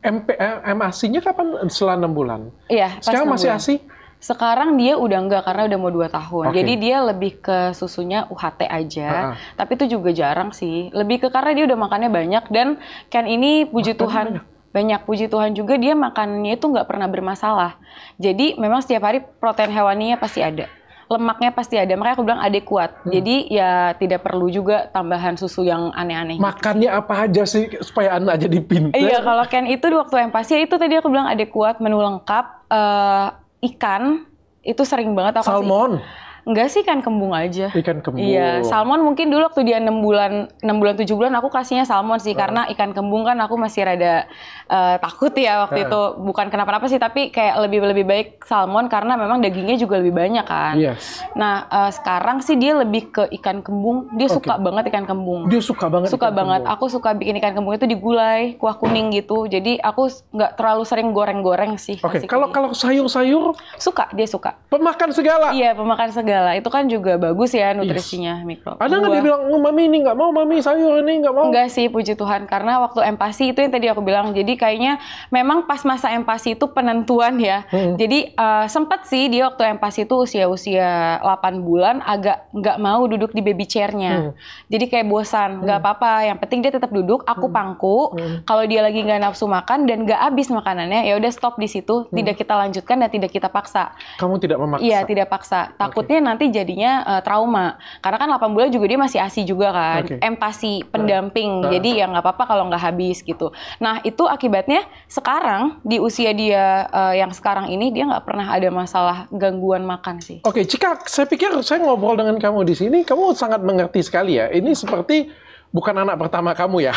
Speaker 1: eh, MP, eh, MAC-nya kapan? Setelah enam bulan.
Speaker 2: Iya. Yeah, Sekarang masih bulan. ASI? Sekarang dia udah enggak karena udah mau 2 tahun. Okay. Jadi dia lebih ke susunya UHT aja. Uh -huh. Tapi itu juga jarang sih. Lebih ke karena dia udah makannya banyak dan kan ini puji Makan Tuhan. Banyak banyak puji Tuhan juga dia makannya itu nggak pernah bermasalah jadi memang setiap hari protein hewaninya pasti ada lemaknya pasti ada makanya aku bilang ada kuat hmm. jadi ya tidak perlu juga tambahan susu yang aneh-aneh
Speaker 1: makannya gitu. apa aja sih supaya anak jadi pintar iya kalau
Speaker 2: Ken itu di waktu empasi ya, itu tadi aku bilang ada kuat menu lengkap uh, ikan itu sering banget aku salmon kasih Enggak sih ikan kembung aja. Ikan kembung. Iya, salmon mungkin dulu waktu dia 6 bulan 6 bulan 7 bulan aku kasihnya salmon sih uh. karena ah. ikan kembung kan aku masih rada uh, takut ya waktu uh. itu. Bukan kenapa-napa sih tapi kayak lebih lebih baik salmon karena memang dagingnya juga lebih banyak kan. Yes. Nah, uh, sekarang sih dia lebih ke ikan kembung. Dia okay. suka banget ikan kembung. Dia suka banget. Suka banget. Kembung. Aku suka bikin ikan kembung itu digulai kuah kuning gitu. Jadi aku nggak terlalu sering goreng-goreng sih. Oke, okay. kalau kalau gitu. sayur-sayur suka, dia suka. Pemakan segala. Iya, pemakan segala itu kan juga bagus ya nutrisinya yes. mikro. Ada nggak kan dia bilang oh, mami ini nggak mau mami sayur ini nggak mau? Nggak sih puji Tuhan karena waktu empasi itu yang tadi aku bilang jadi kayaknya memang pas masa empasi itu penentuan ya. Hmm. Jadi uh, sempet sih dia waktu empasi itu usia usia 8 bulan agak nggak mau duduk di baby chairnya. Hmm. Jadi kayak bosan hmm. nggak hmm. apa-apa yang penting dia tetap duduk aku hmm. pangku hmm. kalau dia lagi nggak nafsu makan dan nggak habis makanannya ya udah stop di situ hmm. tidak kita lanjutkan dan tidak kita paksa. Kamu tidak memaksa. Iya tidak paksa. Takutnya nanti jadinya uh, trauma. Karena kan 8 bulan juga dia masih ASI juga kan. Okay. Empasi, pendamping. Uh, uh. Jadi ya nggak apa-apa kalau nggak habis gitu. Nah, itu akibatnya sekarang di usia dia uh, yang sekarang ini dia nggak pernah ada masalah gangguan makan sih.
Speaker 1: Oke, okay, Cika, saya pikir saya ngobrol dengan kamu di sini, kamu sangat mengerti sekali ya. Ini seperti bukan anak pertama kamu ya.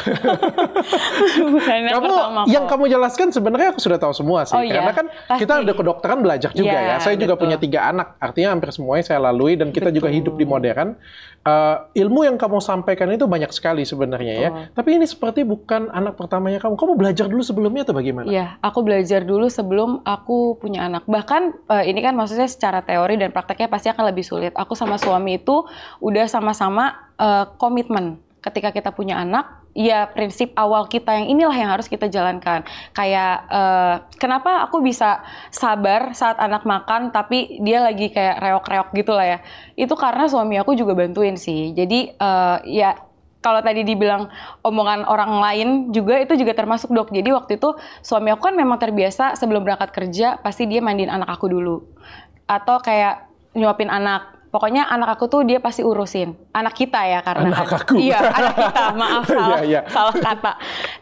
Speaker 2: bukan anak kamu, pertama. Yang
Speaker 1: kamu jelaskan sebenarnya aku sudah tahu semua sih. Oh, iya, Karena iya. kan Pasti. kita udah kedokteran belajar juga ya. ya. Saya betul. juga punya tiga anak. Artinya hampir semuanya saya lalui dan kita betul. juga hidup di modern. Uh, ilmu yang kamu sampaikan itu banyak sekali sebenarnya ya. Tapi ini seperti bukan anak pertamanya kamu. Kamu belajar dulu sebelumnya atau bagaimana?
Speaker 2: Iya, aku belajar dulu sebelum aku punya anak. Bahkan uh, ini kan maksudnya secara teori dan prakteknya pasti akan lebih sulit. Aku sama suami itu udah sama-sama uh, komitmen ketika kita punya anak, ya prinsip awal kita yang inilah yang harus kita jalankan. Kayak uh, kenapa aku bisa sabar saat anak makan tapi dia lagi kayak reok-reok gitu lah ya. Itu karena suami aku juga bantuin sih. Jadi uh, ya kalau tadi dibilang omongan orang lain juga itu juga termasuk dok. Jadi waktu itu suami aku kan memang terbiasa sebelum berangkat kerja pasti dia mandiin anak aku dulu. Atau kayak nyuapin anak pokoknya anak aku tuh dia pasti urusin anak kita ya karena anak kan. aku iya anak kita maaf iya, salah yeah, yeah. salah kata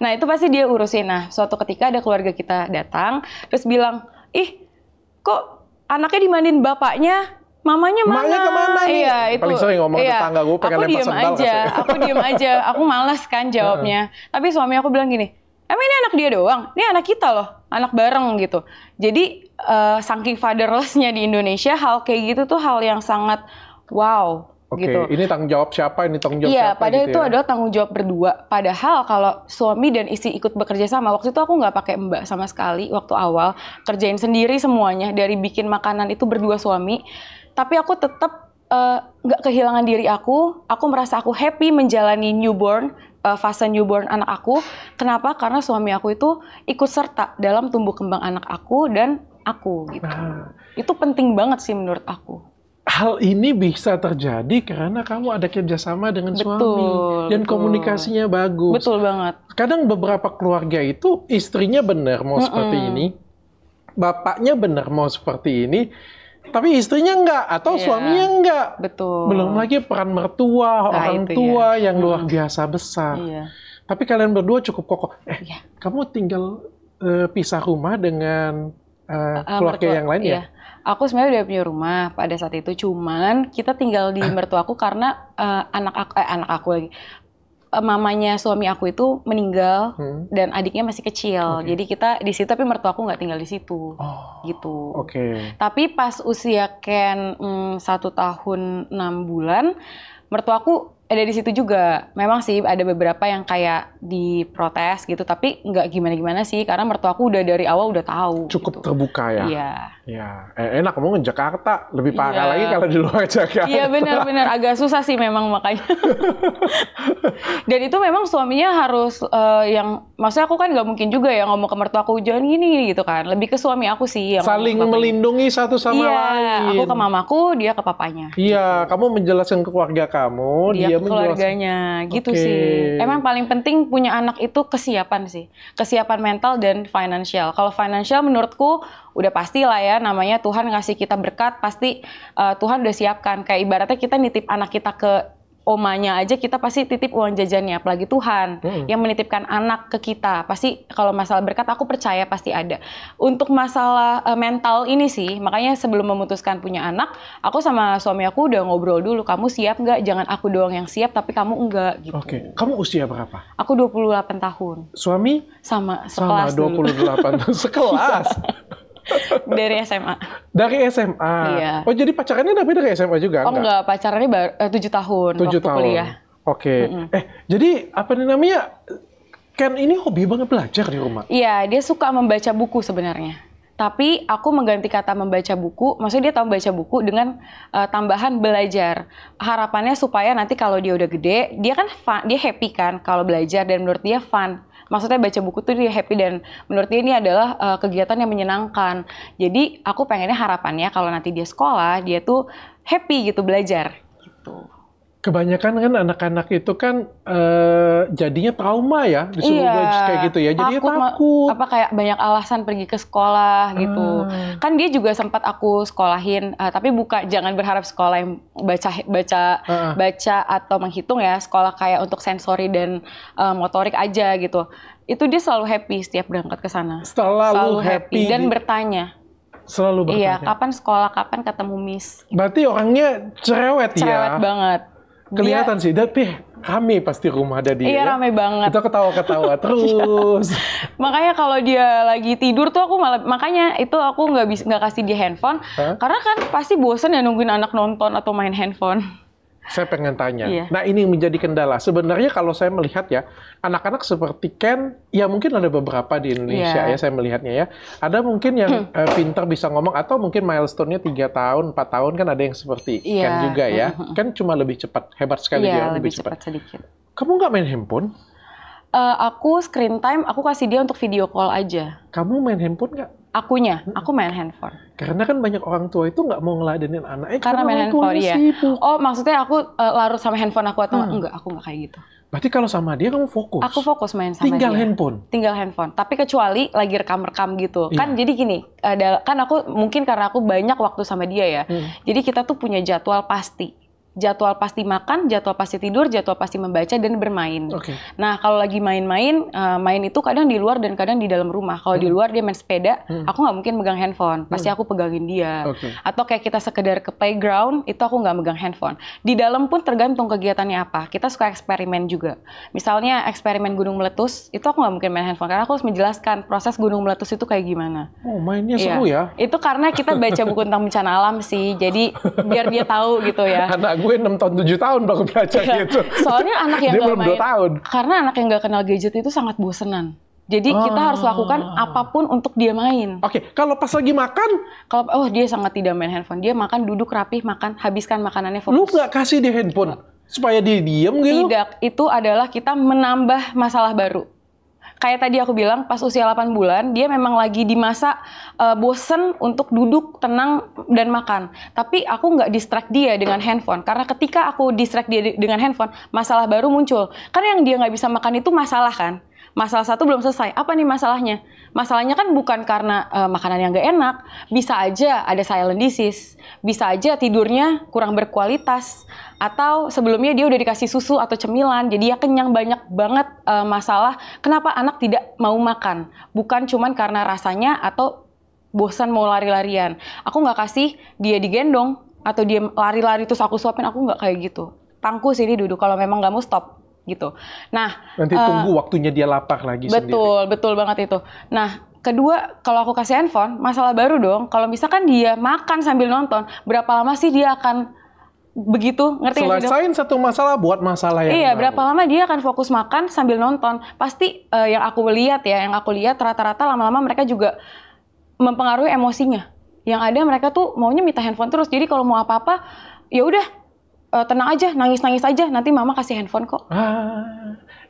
Speaker 2: nah itu pasti dia urusin nah suatu ketika ada keluarga kita datang terus bilang ih kok anaknya dimandiin bapaknya mamanya mana? Mamanya kemana nih? Iya, itu. Paling sering ngomong iya. tetangga gue pengen aku lempar diem Aja, aku diem aja, aku malas kan jawabnya. Tapi suami aku bilang gini, emang ini anak dia doang ini anak kita loh anak bareng gitu jadi uh, saking fatherlessnya di Indonesia hal kayak gitu tuh hal yang sangat wow Oke, gitu.
Speaker 1: ini tanggung jawab siapa? Ini tanggung jawab iya, gitu ya, siapa? Iya, padahal itu adalah
Speaker 2: tanggung jawab berdua. Padahal kalau suami dan istri ikut bekerja sama, waktu itu aku nggak pakai mbak sama sekali waktu awal, kerjain sendiri semuanya dari bikin makanan itu berdua suami. Tapi aku tetap eh, nggak uh, kehilangan diri aku. Aku merasa aku happy menjalani newborn uh, fase newborn anak aku. Kenapa? Karena suami aku itu ikut serta dalam tumbuh kembang anak aku dan aku gitu. Nah. Itu penting banget sih menurut aku
Speaker 1: hal ini bisa terjadi karena kamu ada kerjasama dengan betul, suami dan betul. komunikasinya bagus. Betul banget. Kadang beberapa keluarga itu istrinya benar mau mm -mm. seperti ini, bapaknya benar mau seperti ini, tapi istrinya enggak atau yeah. suaminya
Speaker 2: enggak. Betul. Belum
Speaker 1: lagi peran mertua, nah, orang tua ya. yang luar hmm. biasa besar. Yeah. Tapi kalian berdua cukup kokoh. Eh, yeah. kamu tinggal uh, pisah rumah dengan uh, keluarga mertua, yang lain ya? Iya.
Speaker 2: Aku sebenarnya udah punya rumah pada saat itu, cuman kita tinggal di mertuaku karena uh, anak aku, eh, anak aku lagi, mamanya suami aku itu meninggal hmm. dan adiknya masih kecil. Okay. Jadi kita di situ tapi mertua aku nggak tinggal di situ. Oh, gitu. Oke. Okay. Tapi pas usia Ken mm, satu hmm, tahun enam bulan, mertua aku ada di situ juga. Memang sih ada beberapa yang kayak diprotes gitu, tapi nggak gimana-gimana sih karena mertuaku udah dari awal udah tahu.
Speaker 1: Cukup gitu. terbuka ya. Iya. Iya. Eh, enak kamu ke Jakarta, lebih iya. parah ya. lagi kalau di luar Jakarta. Iya benar-benar
Speaker 2: agak susah sih memang makanya. Dan itu memang suaminya harus uh, yang maksudnya aku kan nggak mungkin juga ya ngomong ke mertuaku jangan gini gitu kan. Lebih ke suami aku sih yang saling melindungi satu sama lain. Iya, aku ke mamaku, dia ke papanya.
Speaker 1: Iya, gitu. kamu menjelaskan ke keluarga kamu, dia, dia keluarganya
Speaker 2: gitu okay. sih. Emang paling penting punya anak itu kesiapan sih, kesiapan mental dan finansial. Kalau finansial menurutku udah pasti lah ya namanya Tuhan ngasih kita berkat pasti uh, Tuhan udah siapkan. Kayak ibaratnya kita nitip anak kita ke omanya aja kita pasti titip uang jajannya apalagi Tuhan hmm. yang menitipkan anak ke kita pasti kalau masalah berkat aku percaya pasti ada untuk masalah uh, mental ini sih makanya sebelum memutuskan punya anak aku sama suami aku udah ngobrol dulu kamu siap nggak jangan aku doang yang siap tapi kamu enggak gitu
Speaker 1: oke okay. kamu usia berapa
Speaker 2: aku 28 tahun suami sama sekelas sama
Speaker 1: 28 tahun sekelas
Speaker 2: dari SMA.
Speaker 1: Dari SMA. Iya. Oh jadi pacarannya tapi dari SMA juga? Oh enggak, enggak
Speaker 2: pacarannya eh, tujuh tahun. Tujuh tahun. Kuliah.
Speaker 1: Oke. Mm -hmm. Eh jadi apa namanya? Ken ini hobi banget belajar di rumah.
Speaker 2: Iya, dia suka membaca buku sebenarnya. Tapi aku mengganti kata membaca buku, maksudnya dia tahu membaca buku dengan uh, tambahan belajar. Harapannya supaya nanti kalau dia udah gede, dia kan fun, dia happy kan kalau belajar dan menurut dia fun maksudnya baca buku tuh dia happy dan menurut dia ini adalah uh, kegiatan yang menyenangkan. Jadi aku pengennya harapannya kalau nanti dia sekolah dia tuh happy gitu belajar gitu
Speaker 1: kebanyakan kan anak-anak itu kan uh, jadinya trauma ya disuruh iya, belajar kayak gitu ya jadi takut,
Speaker 2: takut. apa kayak banyak alasan pergi ke sekolah gitu hmm. kan dia juga sempat aku sekolahin uh, tapi buka jangan berharap sekolah yang baca baca uh-uh. baca atau menghitung ya sekolah kayak untuk sensori dan uh, motorik aja gitu itu dia selalu happy setiap berangkat ke sana selalu, selalu happy dan di... bertanya selalu iya, bertanya iya kapan sekolah kapan ketemu miss
Speaker 1: berarti orangnya cerewet, cerewet ya cerewet
Speaker 2: banget kelihatan
Speaker 1: sih tapi kami pasti rumah ada dia. Iya ya. rame banget. Itu ketawa-ketawa iya. terus.
Speaker 2: makanya kalau dia lagi tidur tuh aku malah makanya itu aku nggak bisa nggak kasih dia handphone huh? karena kan pasti bosen ya nungguin anak nonton atau main handphone.
Speaker 1: Saya pengen tanya. Iya. Nah ini menjadi kendala. Sebenarnya kalau saya melihat ya, anak-anak seperti Ken, ya mungkin ada beberapa di Indonesia yeah. ya saya melihatnya ya. Ada mungkin yang uh, pinter bisa ngomong atau mungkin milestone-nya 3 tahun, 4 tahun kan ada yang seperti yeah. Ken juga ya. Kan cuma lebih cepat, hebat sekali yeah, dia lebih, lebih cepat. cepat sedikit. Kamu nggak main handphone?
Speaker 2: Uh, aku screen time, aku kasih dia untuk video call aja. Kamu main handphone nggak? akunya, aku main handphone.
Speaker 1: Karena kan banyak orang tua itu nggak mau ngeladenin anaknya eh, karena, karena main handphone iya.
Speaker 2: Oh maksudnya aku uh, larut sama handphone aku atau hmm. enggak? Aku nggak kayak gitu.
Speaker 1: Berarti kalau sama dia kamu fokus. Aku fokus main sama Tinggal dia. Tinggal handphone.
Speaker 2: Tinggal handphone. Tapi kecuali lagi rekam-rekam gitu. Iya. Kan jadi gini, ada kan aku mungkin karena aku banyak waktu sama dia ya. Hmm. Jadi kita tuh punya jadwal pasti jadwal pasti makan, jadwal pasti tidur, jadwal pasti membaca dan bermain. Okay. Nah, kalau lagi main-main, uh, main itu kadang di luar dan kadang di dalam rumah. Kalau hmm. di luar dia main sepeda, hmm. aku nggak mungkin megang handphone, pasti hmm. aku pegangin dia. Okay. Atau kayak kita sekedar ke playground, itu aku nggak megang handphone. Di dalam pun tergantung kegiatannya apa. Kita suka eksperimen juga. Misalnya eksperimen gunung meletus, itu aku nggak mungkin main handphone karena aku harus menjelaskan proses gunung meletus itu kayak gimana. Oh, mainnya iya. seru ya. ya. Itu karena kita baca buku tentang bencana alam sih. Jadi biar dia tahu gitu ya. Anak
Speaker 1: gue 6 tahun 7 tahun baru belajar iya. gitu. Soalnya anak yang belum main. tahun.
Speaker 2: Karena anak yang nggak kenal gadget itu sangat bosenan. Jadi oh. kita harus ah. lakukan apapun untuk dia main. Oke, okay. kalau pas lagi makan, kalau oh dia sangat tidak main handphone, dia makan duduk rapih makan, habiskan makanannya fokus. Lu nggak
Speaker 1: kasih dia handphone supaya dia diem gitu? Tidak,
Speaker 2: itu adalah kita menambah masalah baru kayak tadi aku bilang pas usia 8 bulan dia memang lagi di masa uh, bosen untuk duduk tenang dan makan tapi aku nggak distract dia dengan handphone karena ketika aku distract dia dengan handphone masalah baru muncul karena yang dia nggak bisa makan itu masalah kan masalah satu belum selesai. Apa nih masalahnya? Masalahnya kan bukan karena uh, makanan yang gak enak, bisa aja ada silent disease, bisa aja tidurnya kurang berkualitas, atau sebelumnya dia udah dikasih susu atau cemilan, jadi ya kenyang banyak banget uh, masalah. Kenapa anak tidak mau makan? Bukan cuman karena rasanya atau bosan mau lari-larian. Aku nggak kasih dia digendong atau dia lari-lari terus aku suapin, aku nggak kayak gitu. Tangku sini duduk kalau memang nggak mau stop gitu. Nah, nanti uh, tunggu
Speaker 1: waktunya dia lapar lagi betul, sendiri.
Speaker 2: Betul, banget itu. Nah, kedua kalau aku kasih handphone, masalah baru dong. Kalau misalkan dia makan sambil nonton, berapa lama sih dia akan begitu ngerti selesain
Speaker 1: ya, satu masalah buat masalah yang iya baru. berapa
Speaker 2: lama dia akan fokus makan sambil nonton pasti uh, yang aku lihat ya yang aku lihat rata-rata lama-lama mereka juga mempengaruhi emosinya yang ada mereka tuh maunya minta handphone terus jadi kalau mau apa-apa ya udah Eh, tenang aja, nangis-nangis aja, nanti mama kasih handphone kok. Ah,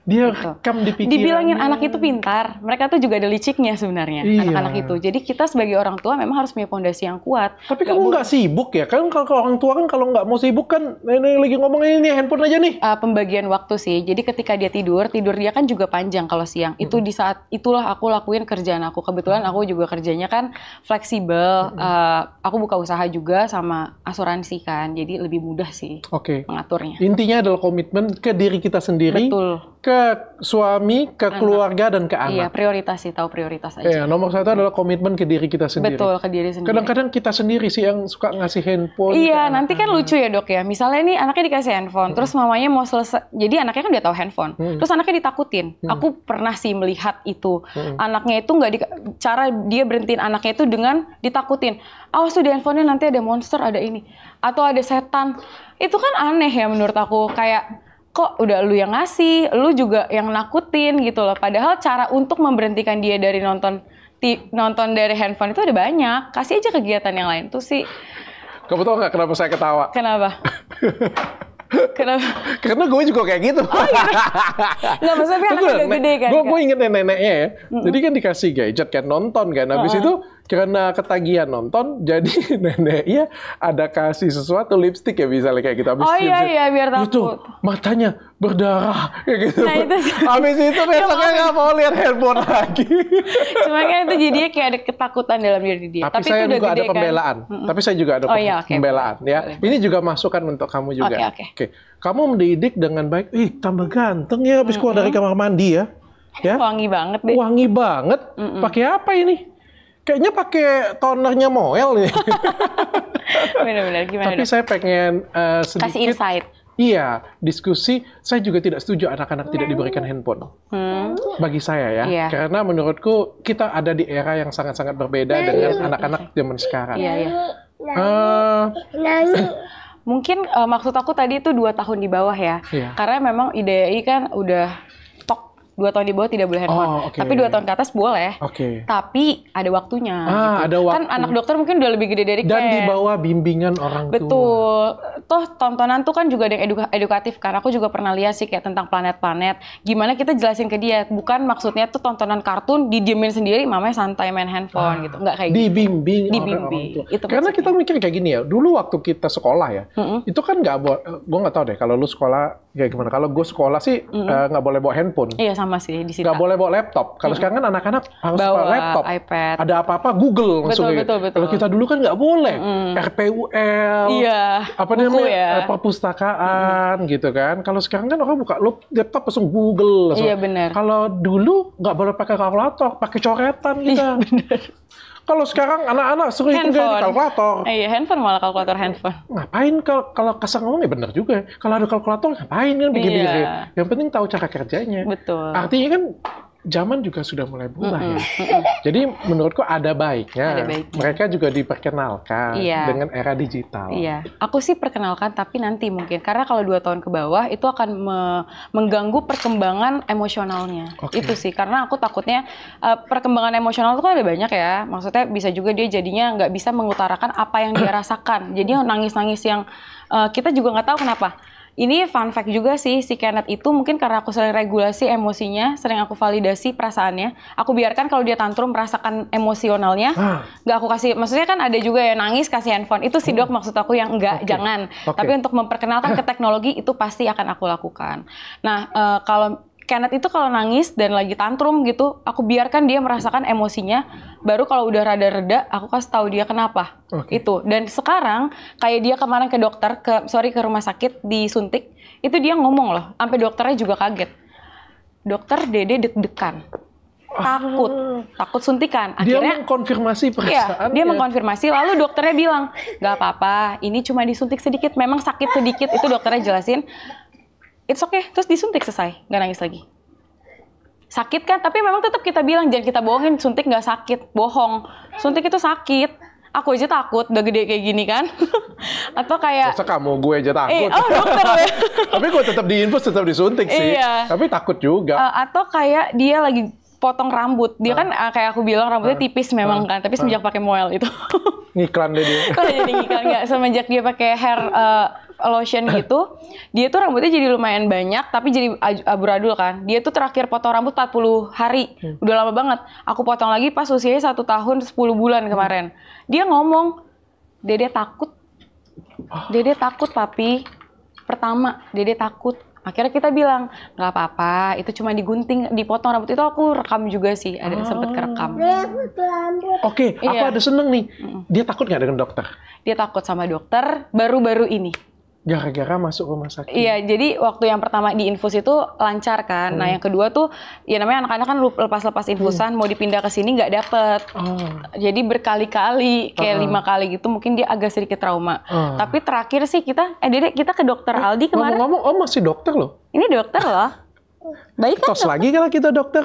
Speaker 1: dia gitu. rekam di pikiran. Dibilangin
Speaker 2: anak itu pintar, mereka tuh juga ada liciknya sebenarnya anak iya. anak-anak itu. Jadi kita sebagai orang tua memang harus punya fondasi yang kuat. Tapi
Speaker 1: kamu nggak sibuk ya? Kan kalau orang tua kan kalau nggak mau sibuk kan
Speaker 2: ini lagi ngomong ini handphone aja nih. Uh, pembagian waktu sih. Jadi ketika dia tidur, tidur dia kan juga panjang kalau siang. Hmm. Itu di saat itulah aku lakuin kerjaan aku. Kebetulan aku juga kerjanya kan fleksibel. Hmm. Uh, aku buka usaha juga sama asuransi kan. Jadi lebih mudah sih
Speaker 1: okay. mengaturnya. Intinya adalah komitmen ke diri kita sendiri. Betul. Ke ke suami,
Speaker 2: ke anak. keluarga dan ke iya, anak. Iya, prioritas sih, tahu prioritas
Speaker 1: aja. Iya, nomor satu adalah komitmen ke diri kita sendiri. Betul, ke diri sendiri. Kadang-kadang kita sendiri sih yang suka ngasih
Speaker 2: handphone. Iya, nanti kan lucu ya, Dok ya. Misalnya nih anaknya dikasih handphone, hmm. terus mamanya mau selesai. Jadi anaknya kan udah tahu handphone. Hmm. Terus anaknya ditakutin. Hmm. Aku pernah sih melihat itu. Hmm. Anaknya itu nggak di cara dia berhentiin anaknya itu dengan ditakutin. Awas tuh di handphonenya nanti ada monster, ada ini. Atau ada setan. Itu kan aneh ya menurut aku. Kayak kok udah lu yang ngasih, lu juga yang nakutin gitu loh. Padahal cara untuk memberhentikan dia dari nonton nonton dari handphone itu ada banyak. Kasih aja kegiatan yang lain tuh sih.
Speaker 1: Kamu tau nggak kenapa saya ketawa? Kenapa? Kenapa? Karena gue juga kayak gitu. Oh, iya.
Speaker 2: Nggak, maksudnya anak udah gede kan? Gue,
Speaker 1: inget neneknya ya. Mm-hmm. Jadi kan dikasih gadget kan, nonton kan. Habis uh itu karena ketagihan nonton jadi nenek neneknya ada kasih sesuatu lipstik ya misalnya kayak kita gitu. habis oh iya iya biar takut itu matanya berdarah kayak gitu nah, itu
Speaker 2: abis itu besoknya nggak mau lihat handphone lagi Cuma kan itu jadinya kayak ada ketakutan dalam diri dia tapi, tapi saya juga ada kan? pembelaan kan? tapi
Speaker 1: saya juga ada oh, iya, okay. pembelaan ya Boleh. ini juga masukan untuk kamu juga oke okay, okay. okay. kamu mendidik dengan baik ih tambah ganteng ya abis mm -hmm. keluar dari kamar mandi ya ya wangi banget deh wangi banget mm -mm. pakai apa ini kayaknya pakai tonernya Moel nih.
Speaker 2: Benar-benar Tapi dong? saya
Speaker 1: pengen uh, sedikit kasih insight. Iya, diskusi. Saya juga tidak setuju anak-anak tidak hmm. diberikan handphone. Hmm. Bagi saya ya, yeah. karena menurutku kita ada di era yang sangat-sangat berbeda Nani. dengan anak-anak zaman sekarang. Iya, iya.
Speaker 2: Uh, mungkin uh, maksud aku tadi itu dua tahun di bawah ya. Yeah. Karena memang IDI kan udah dua tahun di bawah tidak boleh handphone. Oh, okay. Tapi dua tahun ke atas boleh. Oke. Okay. Tapi ada waktunya. Ah, gitu. ada kan waktu. Kan anak dokter mungkin udah lebih gede dari kita. Dan di bawah bimbingan orang Betul. tua. Betul. Toh tontonan tuh kan juga ada yang eduka edukatif. Karena aku juga pernah lihat sih kayak tentang planet-planet. Gimana kita jelasin ke dia. Bukan maksudnya tuh tontonan kartun didiemin sendiri. Mamanya santai main handphone ah, gitu. Nggak kayak dibimbing gitu. Dibimbing. Orang
Speaker 1: -orang Itu Karena maksudnya. kita mikir kayak gini ya. Dulu waktu kita sekolah ya. Mm -hmm. Itu kan nggak... buat. Gue nggak tahu deh kalau lu sekolah kayak gimana? Kalau gue sekolah sih eh, nggak mm -mm. uh, boleh bawa handphone. Iya sama sih di sini. Nggak boleh bawa laptop. Kalau mm -mm. sekarang kan anak-anak harus bawa laptop, iPad. Ada apa-apa Google betul, langsung. Betul, gitu. betul, betul. Kalau kita dulu kan nggak boleh. Mm -mm. RPUL. Iya. Apa buku namanya? Ya. Eh, perpustakaan mm gitu kan. Kalau sekarang kan orang buka laptop langsung Google. Langsung. Iya benar. Kalau dulu nggak boleh pakai kalkulator, pakai coretan gitu. Iya, benar. Kalau sekarang anak-anak suruh itu di kalkulator.
Speaker 2: Eh, iya, handphone malah kalkulator
Speaker 1: iya. handphone. Ngapain kalau kalau kasar ngomong ya benar juga. Kalau ada kalkulator ngapain kan bikin-bikin. Iya. Yang penting tahu cara kerjanya.
Speaker 2: Betul. Artinya
Speaker 1: kan zaman juga sudah mulai berubah mm -hmm. ya. Jadi menurutku ada baiknya. ada baiknya mereka juga diperkenalkan iya. dengan era digital.
Speaker 2: Iya, aku sih perkenalkan tapi nanti mungkin karena kalau dua tahun ke bawah itu akan me mengganggu perkembangan emosionalnya. Okay. Itu sih karena aku takutnya uh, perkembangan emosional itu kan ada banyak ya. Maksudnya bisa juga dia jadinya nggak bisa mengutarakan apa yang dia rasakan. Jadi nangis-nangis yang uh, kita juga nggak tahu kenapa ini fun fact juga sih si Kenneth itu mungkin karena aku sering regulasi emosinya sering aku validasi perasaannya aku biarkan kalau dia tantrum merasakan emosionalnya ah. nggak aku kasih maksudnya kan ada juga ya nangis kasih handphone itu si hmm. dok maksud aku yang enggak okay. jangan okay. tapi untuk memperkenalkan ke teknologi itu pasti akan aku lakukan nah uh, kalau Kenneth itu kalau nangis dan lagi tantrum gitu, aku biarkan dia merasakan emosinya. Baru kalau udah rada reda, aku kasih tahu dia kenapa. Okay. Itu. Dan sekarang kayak dia kemarin ke dokter, ke sorry ke rumah sakit disuntik, itu dia ngomong loh, sampai dokternya juga kaget. Dokter Dede deg-degan ah. takut takut suntikan akhirnya dia mengkonfirmasi perasaan iya, dia mengkonfirmasi lalu dokternya bilang nggak apa-apa ini cuma disuntik sedikit memang sakit sedikit itu dokternya jelasin it's okay terus disuntik selesai nggak nangis lagi sakit kan tapi memang tetap kita bilang jangan kita bohongin suntik nggak sakit bohong suntik itu sakit aku aja takut udah gede kayak gini kan atau kayak Masa
Speaker 1: kamu gue aja takut eh, oh dokter tapi gue tetap diinfus tetap disuntik sih iya. tapi takut juga eh,
Speaker 2: atau kayak dia lagi potong rambut. Dia ah. kan uh, kayak aku bilang rambutnya ah. tipis memang kan, tapi semenjak pakai Moel itu.
Speaker 1: ngiklan deh dia.
Speaker 2: Kalau jadi ngiklan nggak semenjak dia pakai hair uh, lotion gitu, dia tuh rambutnya jadi lumayan banyak tapi jadi abu-abu aburadul kan. Dia tuh terakhir potong rambut 40 hari. Hmm. Udah lama banget. Aku potong lagi pas usianya satu tahun 10 bulan kemarin. Dia ngomong, "Dede takut. Dede takut, tapi Pertama, Dede takut akhirnya kita bilang nggak apa-apa itu cuma digunting dipotong rambut itu aku rekam juga sih ada yang sempet oh. kerekam oke aku iya. ada seneng nih dia takut nggak dengan dokter dia takut sama dokter baru-baru ini gara-gara masuk rumah sakit. Iya, jadi waktu yang pertama di infus itu lancar kan. Nah, hmm. Nah, yang kedua tuh ya namanya anak-anak kan lepas-lepas infusan hmm. mau dipindah ke sini nggak dapet. Hmm. Jadi berkali-kali kayak uh. lima kali gitu mungkin dia agak sedikit trauma. Uh. Tapi terakhir sih kita eh Dedek kita ke dokter eh, Aldi kemarin.
Speaker 1: Ngomong-ngomong, oh masih dokter loh.
Speaker 2: Ini dokter loh.
Speaker 1: Baik kan? Tos lagi kalau kita dokter.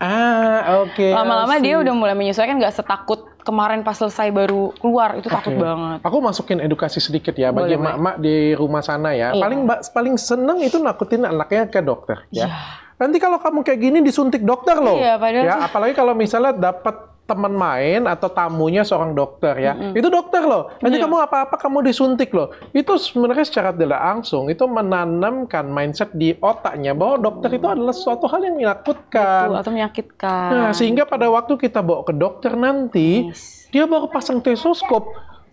Speaker 1: Ah, oke. Okay, Lama-lama dia udah
Speaker 2: mulai menyesuaikan gak setakut kemarin pas selesai baru keluar itu takut okay.
Speaker 1: banget. Aku masukin edukasi sedikit ya bagi emak-emak di rumah sana ya. Iya. Paling paling seneng itu nakutin anaknya ke dokter ya. Iya. Nanti kalau kamu kayak gini disuntik dokter loh. Iya, padahal. Ya, apalagi kalau misalnya dapat teman main atau tamunya seorang dokter ya. Mm -hmm. Itu dokter loh. Nanti yeah. kamu apa-apa kamu disuntik loh. Itu sebenarnya secara tidak langsung itu menanamkan mindset di otaknya bahwa dokter mm. itu adalah suatu hal yang menakutkan atau
Speaker 2: menyakitkan. Nah,
Speaker 1: sehingga pada waktu kita bawa ke dokter nanti yes. dia baru pasang teleskop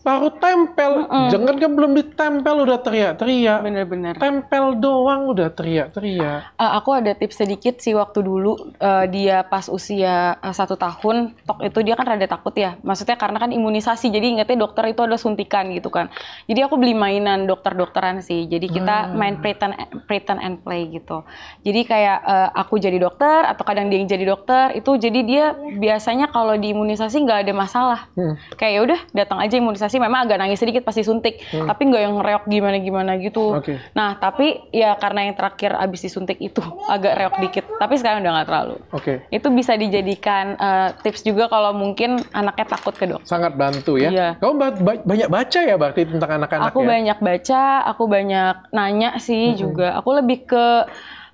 Speaker 1: baru tempel. Mm-mm. Jangan kan belum ditempel udah teriak-teriak. Bener-bener. Tempel doang udah teriak-teriak.
Speaker 2: Uh, aku ada tips sedikit sih waktu dulu uh, dia pas usia uh, satu tahun, tok itu dia kan rada takut ya. Maksudnya karena kan imunisasi, jadi ingetnya dokter itu ada suntikan gitu kan. Jadi aku beli mainan dokter-dokteran sih. Jadi kita hmm. main pretend, pretend and play gitu. Jadi kayak uh, aku jadi dokter atau kadang dia yang jadi dokter itu jadi dia biasanya kalau diimunisasi nggak ada masalah. Hmm. Kayak ya udah datang aja imunisasi sih memang agak nangis sedikit pasti suntik hmm. tapi nggak yang reok gimana gimana gitu okay. nah tapi ya karena yang terakhir abis disuntik itu agak reok dikit tapi sekarang udah nggak terlalu okay. itu bisa dijadikan uh, tips juga kalau mungkin anaknya takut ke dok sangat bantu ya iya.
Speaker 1: kamu ba ba banyak baca ya berarti tentang anak-anak aku ya? banyak
Speaker 2: baca aku banyak nanya sih hmm. juga aku lebih ke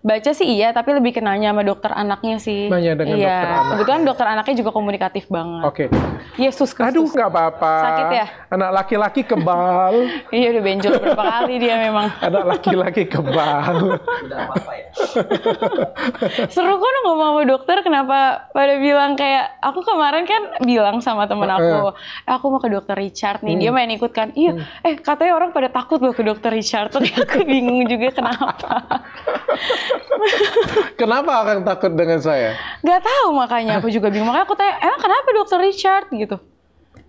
Speaker 2: baca sih iya, tapi lebih kenanya sama dokter anaknya sih. banyak dengan iya. dokter anak. Kebetulan dokter anaknya juga komunikatif banget.
Speaker 1: Oke. Okay. Yesus
Speaker 2: Kristus. Aduh, nggak apa-apa. Sakit ya?
Speaker 1: Anak laki-laki kebal.
Speaker 2: iya, udah benjol berapa kali dia memang.
Speaker 1: Anak laki-laki kebal. Udah
Speaker 2: apa-apa ya. Seru kok ngomong sama dokter, kenapa pada bilang kayak, aku kemarin kan bilang sama temen aku, eh, aku mau ke dokter Richard nih, hmm. dia main ikut kan. Iya, hmm. eh katanya orang pada takut loh ke dokter Richard. tapi aku bingung juga kenapa.
Speaker 1: kenapa akan takut dengan saya?
Speaker 2: Gak tahu makanya aku juga bingung. Makanya aku tanya, emang kenapa Dokter Richard gitu?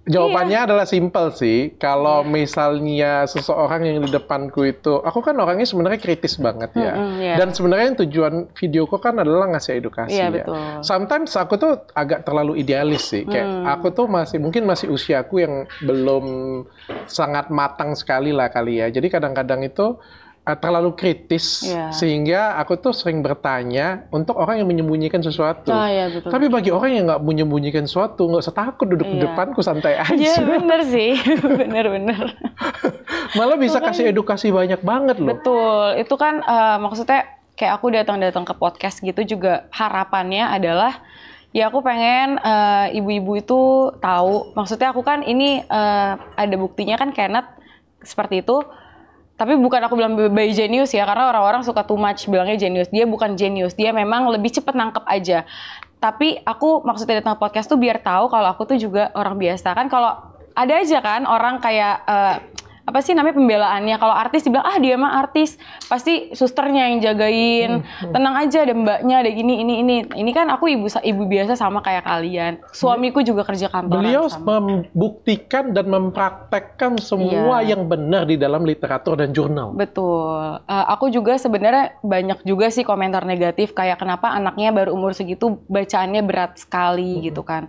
Speaker 1: Jawabannya iya. adalah simpel sih. Kalau yeah. misalnya seseorang yang di depanku itu, aku kan orangnya sebenarnya kritis banget ya. Mm -hmm, yeah. Dan sebenarnya tujuan videoku kan adalah ngasih edukasi yeah, ya. Betul. Sometimes aku tuh agak terlalu idealis sih. Kayak mm. aku tuh masih mungkin masih usiaku yang belum sangat matang sekali lah kali ya. Jadi kadang-kadang itu Eh, terlalu kritis yeah. sehingga aku tuh sering bertanya untuk orang yang menyembunyikan sesuatu. Oh, yeah, betul. Tapi bagi orang yang nggak menyembunyikan sesuatu nggak usah takut duduk yeah. di iya. depanku santai iya, aja. Iya yeah, bener
Speaker 2: sih, bener-bener.
Speaker 1: Malah bisa Bukan, kasih edukasi banyak banget loh.
Speaker 2: Betul, itu kan uh, maksudnya kayak aku datang-datang ke podcast gitu juga harapannya adalah ya aku pengen eh, ibu-ibu uh, itu tahu maksudnya aku kan ini uh, ada buktinya kan Kenneth seperti itu tapi bukan aku bilang by jenius ya karena orang-orang suka too much bilangnya jenius dia bukan jenius dia memang lebih cepat nangkep aja tapi aku maksudnya datang podcast tuh biar tahu kalau aku tuh juga orang biasa kan kalau ada aja kan orang kayak uh, apa sih namanya pembelaannya kalau artis dibilang ah dia mah artis pasti susternya yang jagain hmm, hmm. tenang aja ada mbaknya ada gini ini ini ini kan aku ibu ibu biasa sama kayak kalian suamiku juga kerja kantor. beliau
Speaker 1: sama. membuktikan dan mempraktekkan semua yeah. yang benar di dalam literatur dan jurnal
Speaker 2: betul uh, aku juga sebenarnya banyak juga sih komentar negatif kayak kenapa anaknya baru umur segitu bacaannya berat sekali hmm. hmm. gitu kan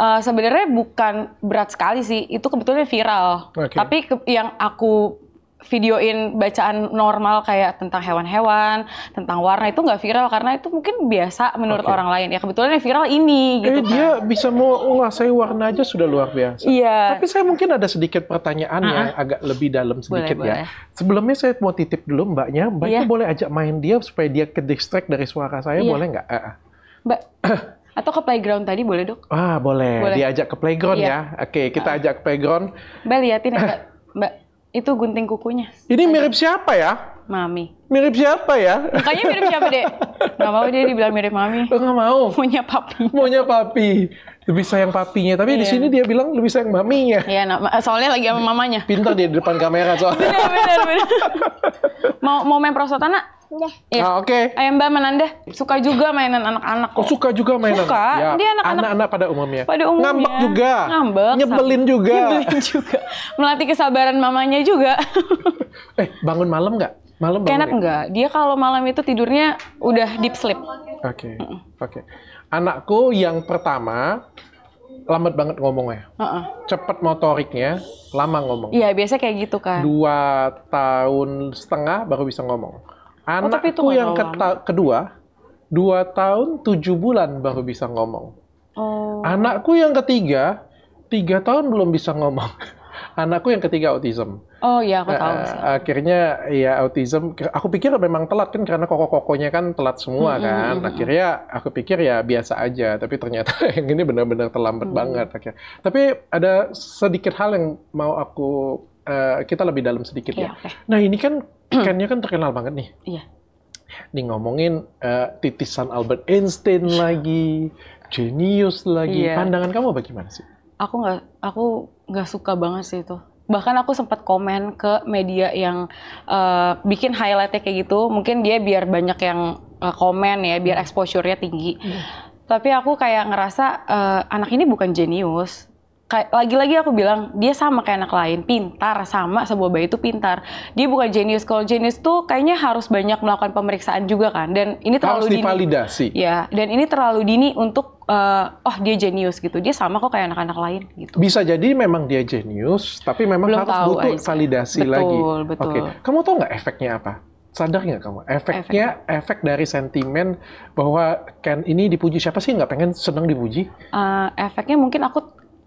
Speaker 2: uh, sebenarnya bukan berat sekali sih itu kebetulan viral okay. tapi ke, yang aku videoin bacaan normal kayak tentang hewan-hewan, tentang warna itu nggak viral karena itu mungkin biasa menurut okay. orang lain. Ya kebetulan yang viral ini eh, gitu. kan. Dia bisa mau
Speaker 1: menguasai warna aja sudah luar biasa. Iya. Tapi saya mungkin ada sedikit pertanyaan uh ah, ah. agak lebih dalam sedikit boleh, ya. Boleh. Sebelumnya saya mau titip dulu Mbaknya, mbaknya yeah. boleh ajak main dia supaya dia ke distract dari suara saya, yeah. boleh nggak? Ah,
Speaker 2: Mbak Atau ke playground tadi boleh dok?
Speaker 1: Ah boleh. boleh. Diajak ke playground iya. ya. Oke, okay, kita uh. ajak ke playground.
Speaker 2: Mbak liatin ya, Mbak Itu gunting kukunya.
Speaker 1: Ini mirip siapa ya? Mami. Mirip siapa ya? makanya mirip siapa, Dek? Gak mau dia dibilang mirip Mami. Oh, gak mau? Maunya papi. Maunya papi. Lebih sayang papinya. Tapi yeah. di iya. sini dia bilang lebih sayang maminya. Iya, nah, soalnya lagi sama mamanya. Pintar dia di depan kamera soalnya. bener, bener, bener.
Speaker 2: mau, mau main prosotan, nak? Eh, ah, deh. oke. Okay. Ayam Mbak Mananda suka juga mainan anak-anak. Oh, suka
Speaker 1: juga mainan. Suka. Ya, dia anak-anak. Anak-anak pada umumnya. Pada umumnya. Ngambek juga. Ngambek. Nyebelin sama. juga. Nyebelin juga.
Speaker 2: Melatih kesabaran mamanya juga.
Speaker 1: eh, bangun malam nggak? Malam bangun. Enak ya?
Speaker 2: Dia kalau malam itu tidurnya udah deep sleep. Oke.
Speaker 1: Okay. Oke. Okay. Anakku yang pertama lambat banget ngomongnya. Uh-uh. Cepet motoriknya, lama ngomong. Iya,
Speaker 2: biasa kayak gitu kan.
Speaker 1: Dua tahun setengah baru bisa ngomong Anakku oh, tapi yang kedua dua tahun tujuh bulan baru bisa ngomong. Oh. Anakku yang ketiga tiga tahun belum bisa ngomong. Anakku yang ketiga autism.
Speaker 2: Oh iya, aku tahu. Uh,
Speaker 1: akhirnya ya autism. Aku pikir memang telat kan karena koko-kokonya kan telat semua hmm, kan. akhirnya aku pikir ya biasa aja. Tapi ternyata yang ini benar-benar terlambat hmm. banget. Akhirnya. Tapi ada sedikit hal yang mau aku uh, kita lebih dalam sedikit yeah, ya. Okay. Nah ini kan Kennya kan terkenal banget nih. Iya. Yeah. Nih ngomongin uh, titisan Albert Einstein iya. lagi, genius lagi. Yeah. Pandangan kamu bagaimana sih?
Speaker 2: Aku nggak, aku nggak suka banget sih itu bahkan aku sempat komen ke media yang uh, bikin highlightnya kayak gitu mungkin dia biar banyak yang uh, komen ya biar hmm. exposure-nya tinggi Yeah. Hmm. tapi aku kayak ngerasa uh, anak ini bukan jenius lagi-lagi aku bilang dia sama kayak anak lain pintar sama sebuah bayi itu pintar dia bukan jenius kalau jenius tuh kayaknya harus banyak melakukan pemeriksaan juga kan dan ini terlalu harus dini ya dan ini terlalu dini untuk uh, oh dia jenius gitu dia sama kok kayak anak-anak lain
Speaker 1: gitu bisa jadi memang dia jenius tapi memang Belum harus butuh aja. validasi betul, lagi betul oke okay. kamu tau nggak efeknya apa sadar nggak kamu efeknya efek. efek dari sentimen bahwa Ken ini dipuji siapa sih nggak pengen seneng dipuji?
Speaker 2: Uh, efeknya mungkin aku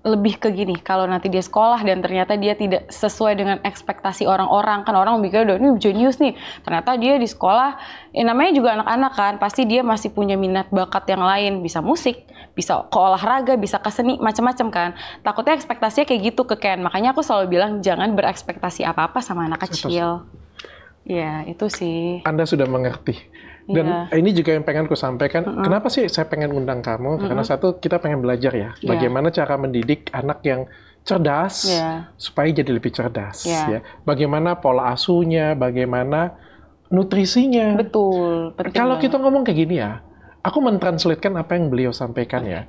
Speaker 2: lebih ke gini kalau nanti dia sekolah dan ternyata dia tidak sesuai dengan ekspektasi orang-orang kan orang mikir udah ini jenius nih ternyata dia di sekolah ya namanya juga anak-anak kan pasti dia masih punya minat bakat yang lain bisa musik bisa ke olahraga bisa ke seni macam-macam kan takutnya ekspektasinya kayak gitu ke Ken makanya aku selalu bilang jangan berekspektasi apa-apa sama anak kecil Ya, itu sih.
Speaker 1: Anda sudah mengerti dan yeah. Iya. ini juga yang pengen ku sampaikan. Uh -uh. Kenapa sih saya pengen undang kamu? Uh -uh. Karena satu kita pengen belajar ya, yeah. bagaimana cara mendidik anak yang cerdas yeah. supaya jadi lebih cerdas. Yeah. Ya, bagaimana pola asuhnya, bagaimana nutrisinya. Betul. Kalau kita ngomong kayak gini ya, aku mentranslatekan apa yang beliau sampaikan okay. ya,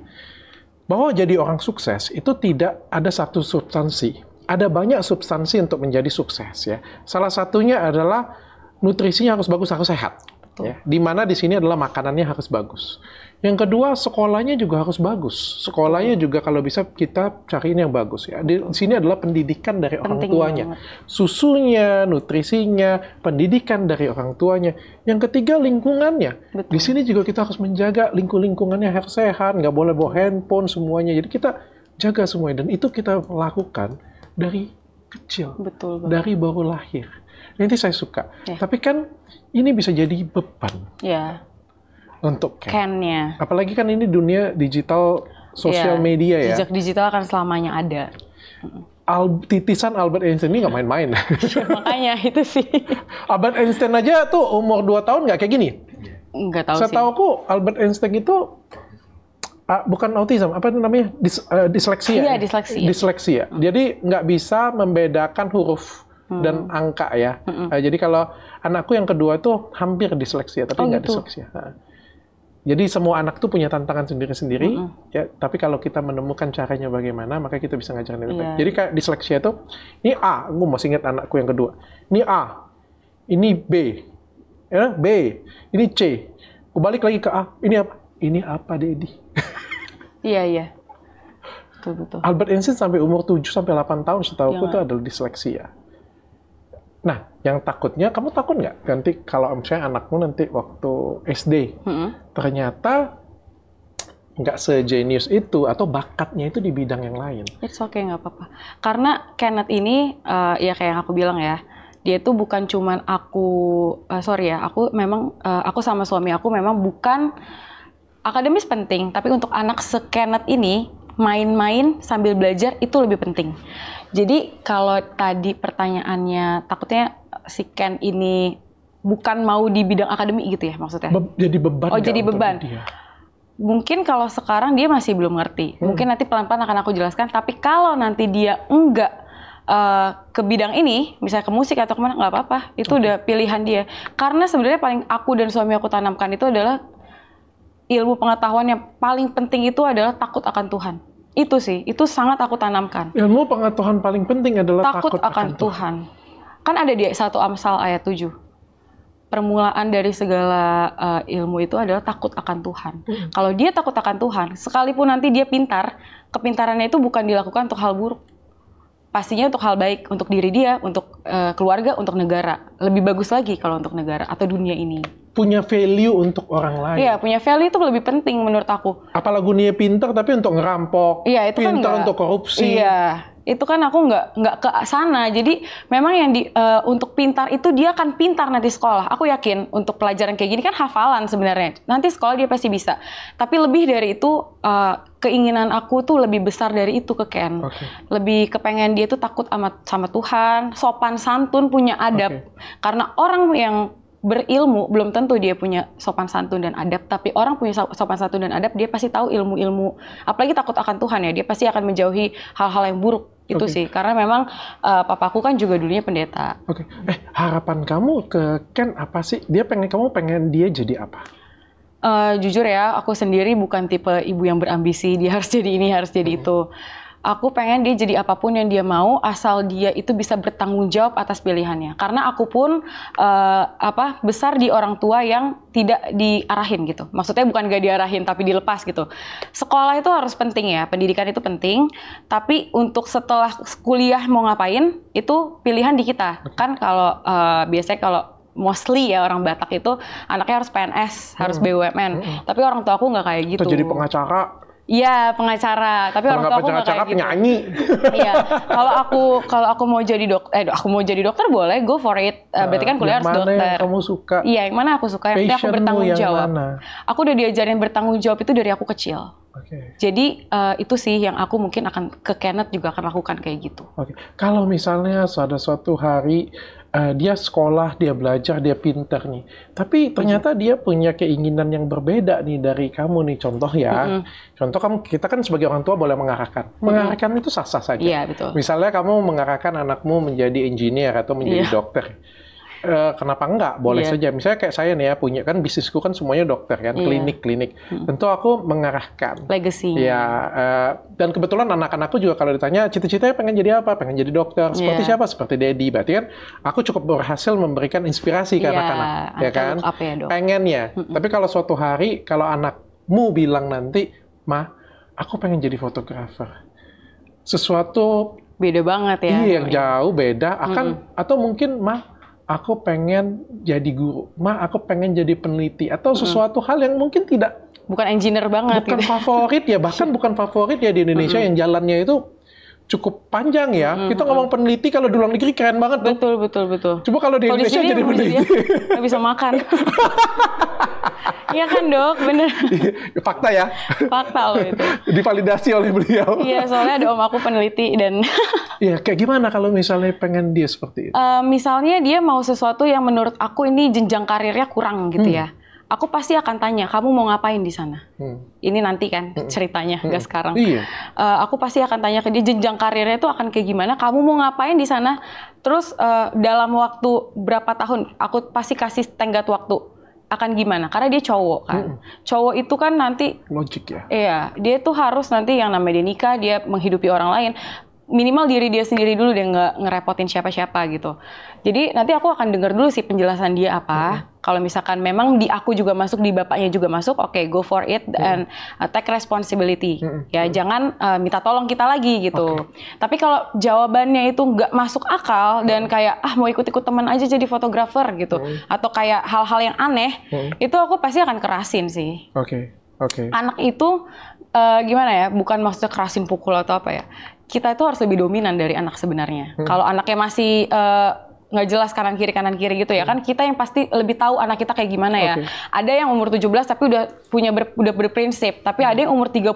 Speaker 1: bahwa jadi orang sukses itu tidak ada satu substansi. Ada banyak substansi untuk menjadi sukses ya. Salah satunya adalah nutrisinya harus bagus, harus sehat. Gitu. Ya. Di mana di sini adalah makanannya harus bagus. Yang kedua, sekolahnya juga harus bagus. Sekolahnya hmm. juga kalau bisa kita cariin yang bagus ya. Di sini adalah pendidikan dari Penting orang tuanya. Banget. Susunya, nutrisinya, pendidikan dari orang tuanya. Yang ketiga, lingkungannya. Betul. Di sini juga kita harus menjaga lingkungannya harus sehat, nggak boleh bawa handphone semuanya. Jadi kita jaga semuanya dan itu kita lakukan dari kecil.
Speaker 2: Betul Dari
Speaker 1: baru lahir. Nanti saya suka. Ya. Tapi kan ini bisa jadi beban. Ya. Untuk Ken. ken Apalagi kan ini dunia digital, sosial ya. media ya. Jejak
Speaker 2: digital akan selamanya ada.
Speaker 1: Al titisan Albert Einstein ini nggak main-main. ya, makanya itu sih. Albert Einstein aja tuh umur 2 tahun nggak kayak gini. Nggak tahu Setahu sih. Setahu aku Albert Einstein itu uh, bukan autism, apa namanya? Dis, uh, disleksia. Iya, ya? disleksia. Disleksia. Hmm. Jadi nggak bisa membedakan huruf hmm. dan angka ya. Hmm. Uh, jadi kalau anakku yang kedua tuh hampir disleksia, tapi oh, nggak oh, gitu. disleksia. Nah. Jadi semua anak tuh punya tantangan sendiri-sendiri, -hmm. ya. Tapi kalau kita menemukan caranya bagaimana, maka kita bisa ngajarin lebih yeah. baik. Iya. Jadi kayak disleksia itu, ini A, gue masih ingat anakku yang kedua. Ini A, ini B, ya B, ini C. Gue balik lagi ke A, ini apa? Ini apa, Dedi?
Speaker 2: iya iya, betul betul.
Speaker 1: Albert Einstein sampai umur 7 sampai 8 tahun setahu aku itu iya. adalah disleksia. Nah, yang takutnya, kamu takut nggak nanti kalau misalnya anakmu nanti waktu SD, hmm. ternyata nggak sejenius itu atau bakatnya itu di bidang yang lain.
Speaker 2: It's okay, nggak apa-apa. Karena Kenneth ini, uh, ya kayak yang aku bilang ya, dia itu bukan cuman aku, uh, sorry ya, aku memang, uh, aku sama suami aku memang bukan akademis penting, tapi untuk anak se se-Kenneth ini, main-main sambil belajar itu lebih penting. Jadi kalau tadi pertanyaannya takutnya si Ken ini bukan mau di bidang akademik gitu ya maksudnya? Be
Speaker 1: jadi beban. Oh jadi beban. Dia?
Speaker 2: Mungkin kalau sekarang dia masih belum ngerti. Hmm. Mungkin nanti pelan-pelan akan aku jelaskan. Tapi kalau nanti dia enggak uh, ke bidang ini, misalnya ke musik atau kemana, nggak apa-apa. Itu okay. Hmm. udah pilihan dia. Karena sebenarnya paling aku dan suami aku tanamkan itu adalah ilmu pengetahuan yang paling penting itu adalah takut akan Tuhan. Itu sih, itu sangat aku tanamkan. Ilmu pengetahuan paling penting adalah takut, takut akan, Tuhan. Tuhan. Kan ada di satu Amsal ayat 7. Permulaan dari segala uh, ilmu itu adalah takut akan Tuhan. Hmm. Kalau dia takut akan Tuhan, sekalipun nanti dia pintar, kepintarannya itu bukan dilakukan untuk hal buruk pastinya untuk hal baik untuk diri dia, untuk uh, keluarga, untuk negara. Lebih bagus lagi kalau untuk negara atau dunia ini.
Speaker 1: Punya value untuk orang lain. Iya,
Speaker 2: punya value itu lebih penting menurut aku.
Speaker 1: Apalagi dunia pinter tapi untuk ngerampok. Iya, itu kan pinter kan untuk korupsi. Iya
Speaker 2: itu kan aku nggak nggak ke sana jadi memang yang di uh, untuk pintar itu dia akan pintar nanti sekolah aku yakin untuk pelajaran kayak gini kan hafalan sebenarnya nanti sekolah dia pasti bisa tapi lebih dari itu uh, keinginan aku tuh lebih besar dari itu ke Ken okay. lebih kepengen dia tuh takut sama sama Tuhan sopan santun punya adab okay. karena orang yang berilmu belum tentu dia punya sopan santun dan adab tapi orang punya sopan santun dan adab dia pasti tahu ilmu-ilmu apalagi takut akan Tuhan ya dia pasti akan menjauhi hal-hal yang buruk itu sih karena memang uh, papaku kan juga dulunya pendeta.
Speaker 1: Oke. Okay. Eh, harapan kamu ke Ken apa sih? Dia pengen kamu pengen dia jadi apa?
Speaker 2: Uh, jujur ya, aku sendiri bukan tipe ibu yang berambisi, dia harus jadi ini, harus jadi hmm. itu aku pengen dia jadi apapun yang dia mau asal dia itu bisa bertanggung jawab atas pilihannya karena aku pun uh, apa besar di orang tua yang tidak diarahin gitu maksudnya bukan gak diarahin tapi dilepas gitu sekolah itu harus penting ya pendidikan itu penting tapi untuk setelah kuliah mau ngapain itu pilihan di kita kan kalau uh, biasanya kalau mostly ya orang Batak itu anaknya harus PNS, hmm. harus BUMN. Hmm. Tapi orang tua aku nggak kayak gitu. Atau jadi pengacara Iya pengacara, tapi orang tua aku nggak kayak gitu.
Speaker 1: penyanyi.
Speaker 2: Iya, kalau aku kalau aku mau jadi dok, eh aku mau jadi dokter boleh, go for it. Uh, berarti kan kuliah harus dokter. Yang kamu suka? Iya, yang mana aku suka? Yang aku bertanggung yang jawab. Mana? Aku udah diajarin bertanggung jawab itu dari aku kecil. Okay. Jadi uh, itu sih yang aku mungkin akan ke Kenneth juga akan lakukan kayak gitu.
Speaker 1: Oke, okay. kalau misalnya ada suatu hari uh, dia sekolah, dia belajar, dia pinter nih. Tapi ternyata dia punya keinginan yang berbeda nih dari kamu nih. Contoh ya, mm -hmm. contoh kamu kita kan sebagai orang tua boleh mengarahkan. Mengarahkan mm -hmm. itu sah-sah saja. Yeah, betul. Misalnya kamu mengarahkan anakmu menjadi engineer atau menjadi yeah. dokter. Uh, kenapa enggak? Boleh yeah. saja. Misalnya kayak saya nih ya punya kan bisnisku kan semuanya dokter kan, iya. klinik-klinik. Yeah. Hmm. Tentu aku mengarahkan. Legacy. Ya, uh, iya, eh, dan kebetulan anak-anakku juga kalau ditanya cita-citanya pengen jadi apa? Pengen jadi dokter. Seperti yeah. siapa? Seperti Daddy. Berarti kan aku cukup berhasil memberikan inspirasi ke iya, anak-anak, yeah. ya kan? Ya, dok. Pengennya. Hmm. Tapi kalau suatu hari kalau anakmu bilang nanti, "Ma, aku pengen jadi fotografer." Sesuatu beda banget ya. Iya, yang jauh beda akan hmm. atau mungkin mah aku pengen jadi guru, ma aku pengen jadi peneliti atau sesuatu hal yang mungkin tidak
Speaker 2: bukan engineer
Speaker 1: banget bukan gitu. favorit ya bahkan bukan favorit ya di Indonesia yang jalannya itu cukup panjang ya. Hmm, kita hmm. ngomong peneliti kalau di luar negeri keren banget tuh. Betul betul betul. Coba kalau di kalo Indonesia di jadi peneliti ya?
Speaker 2: nggak bisa makan. Iya kan dok, bener. Iya, fakta ya. Fakta loh itu.
Speaker 1: Divalidasi oleh beliau. Iya soalnya
Speaker 2: ada om aku peneliti dan.
Speaker 1: Iya kayak gimana kalau misalnya pengen dia seperti itu?
Speaker 2: Uh, misalnya dia mau sesuatu yang menurut aku ini jenjang karirnya kurang gitu hmm. ya aku pasti akan tanya, kamu mau ngapain di sana? Hmm. Ini nanti kan hmm. ceritanya, hmm. gak sekarang. Iya. Uh, aku pasti akan tanya ke dia jenjang karirnya itu akan kayak gimana? Kamu mau ngapain di sana? Terus uh, dalam waktu berapa tahun? Aku pasti kasih tenggat waktu akan gimana? Karena dia cowok kan. Hmm. Cowok itu kan nanti logik ya. Iya, dia tuh harus nanti yang namanya dia nikah, dia menghidupi orang lain minimal diri dia sendiri dulu dia nggak ngerepotin siapa-siapa gitu. Jadi nanti aku akan dengar dulu sih penjelasan dia apa. hmm Kalau misalkan memang di aku juga masuk, di bapaknya juga masuk, oke okay, go for it mm-hmm. and uh, take responsibility. hmm, hmm. Ya hmm jangan uh, minta tolong kita lagi gitu. Okay. Tapi kalau jawabannya itu nggak masuk akal hmm dan kayak ah mau ikut-ikut teman aja jadi fotografer gitu, hmm atau kayak hal-hal yang aneh, hmm itu aku pasti akan kerasin sih. Oke. Okay. Oke. Okay. Anak itu uh, gimana ya? Bukan maksudnya kerasin pukul atau apa ya kita itu harus lebih dominan dari anak sebenarnya. Hmm. Kalau anaknya masih eh, nggak jelas kanan kiri kanan kiri gitu ya hmm. kan kita yang pasti lebih tahu anak kita kayak gimana ya. Ada yang umur 17 tapi udah punya ber, udah berprinsip, tapi hmm. ada yang umur 30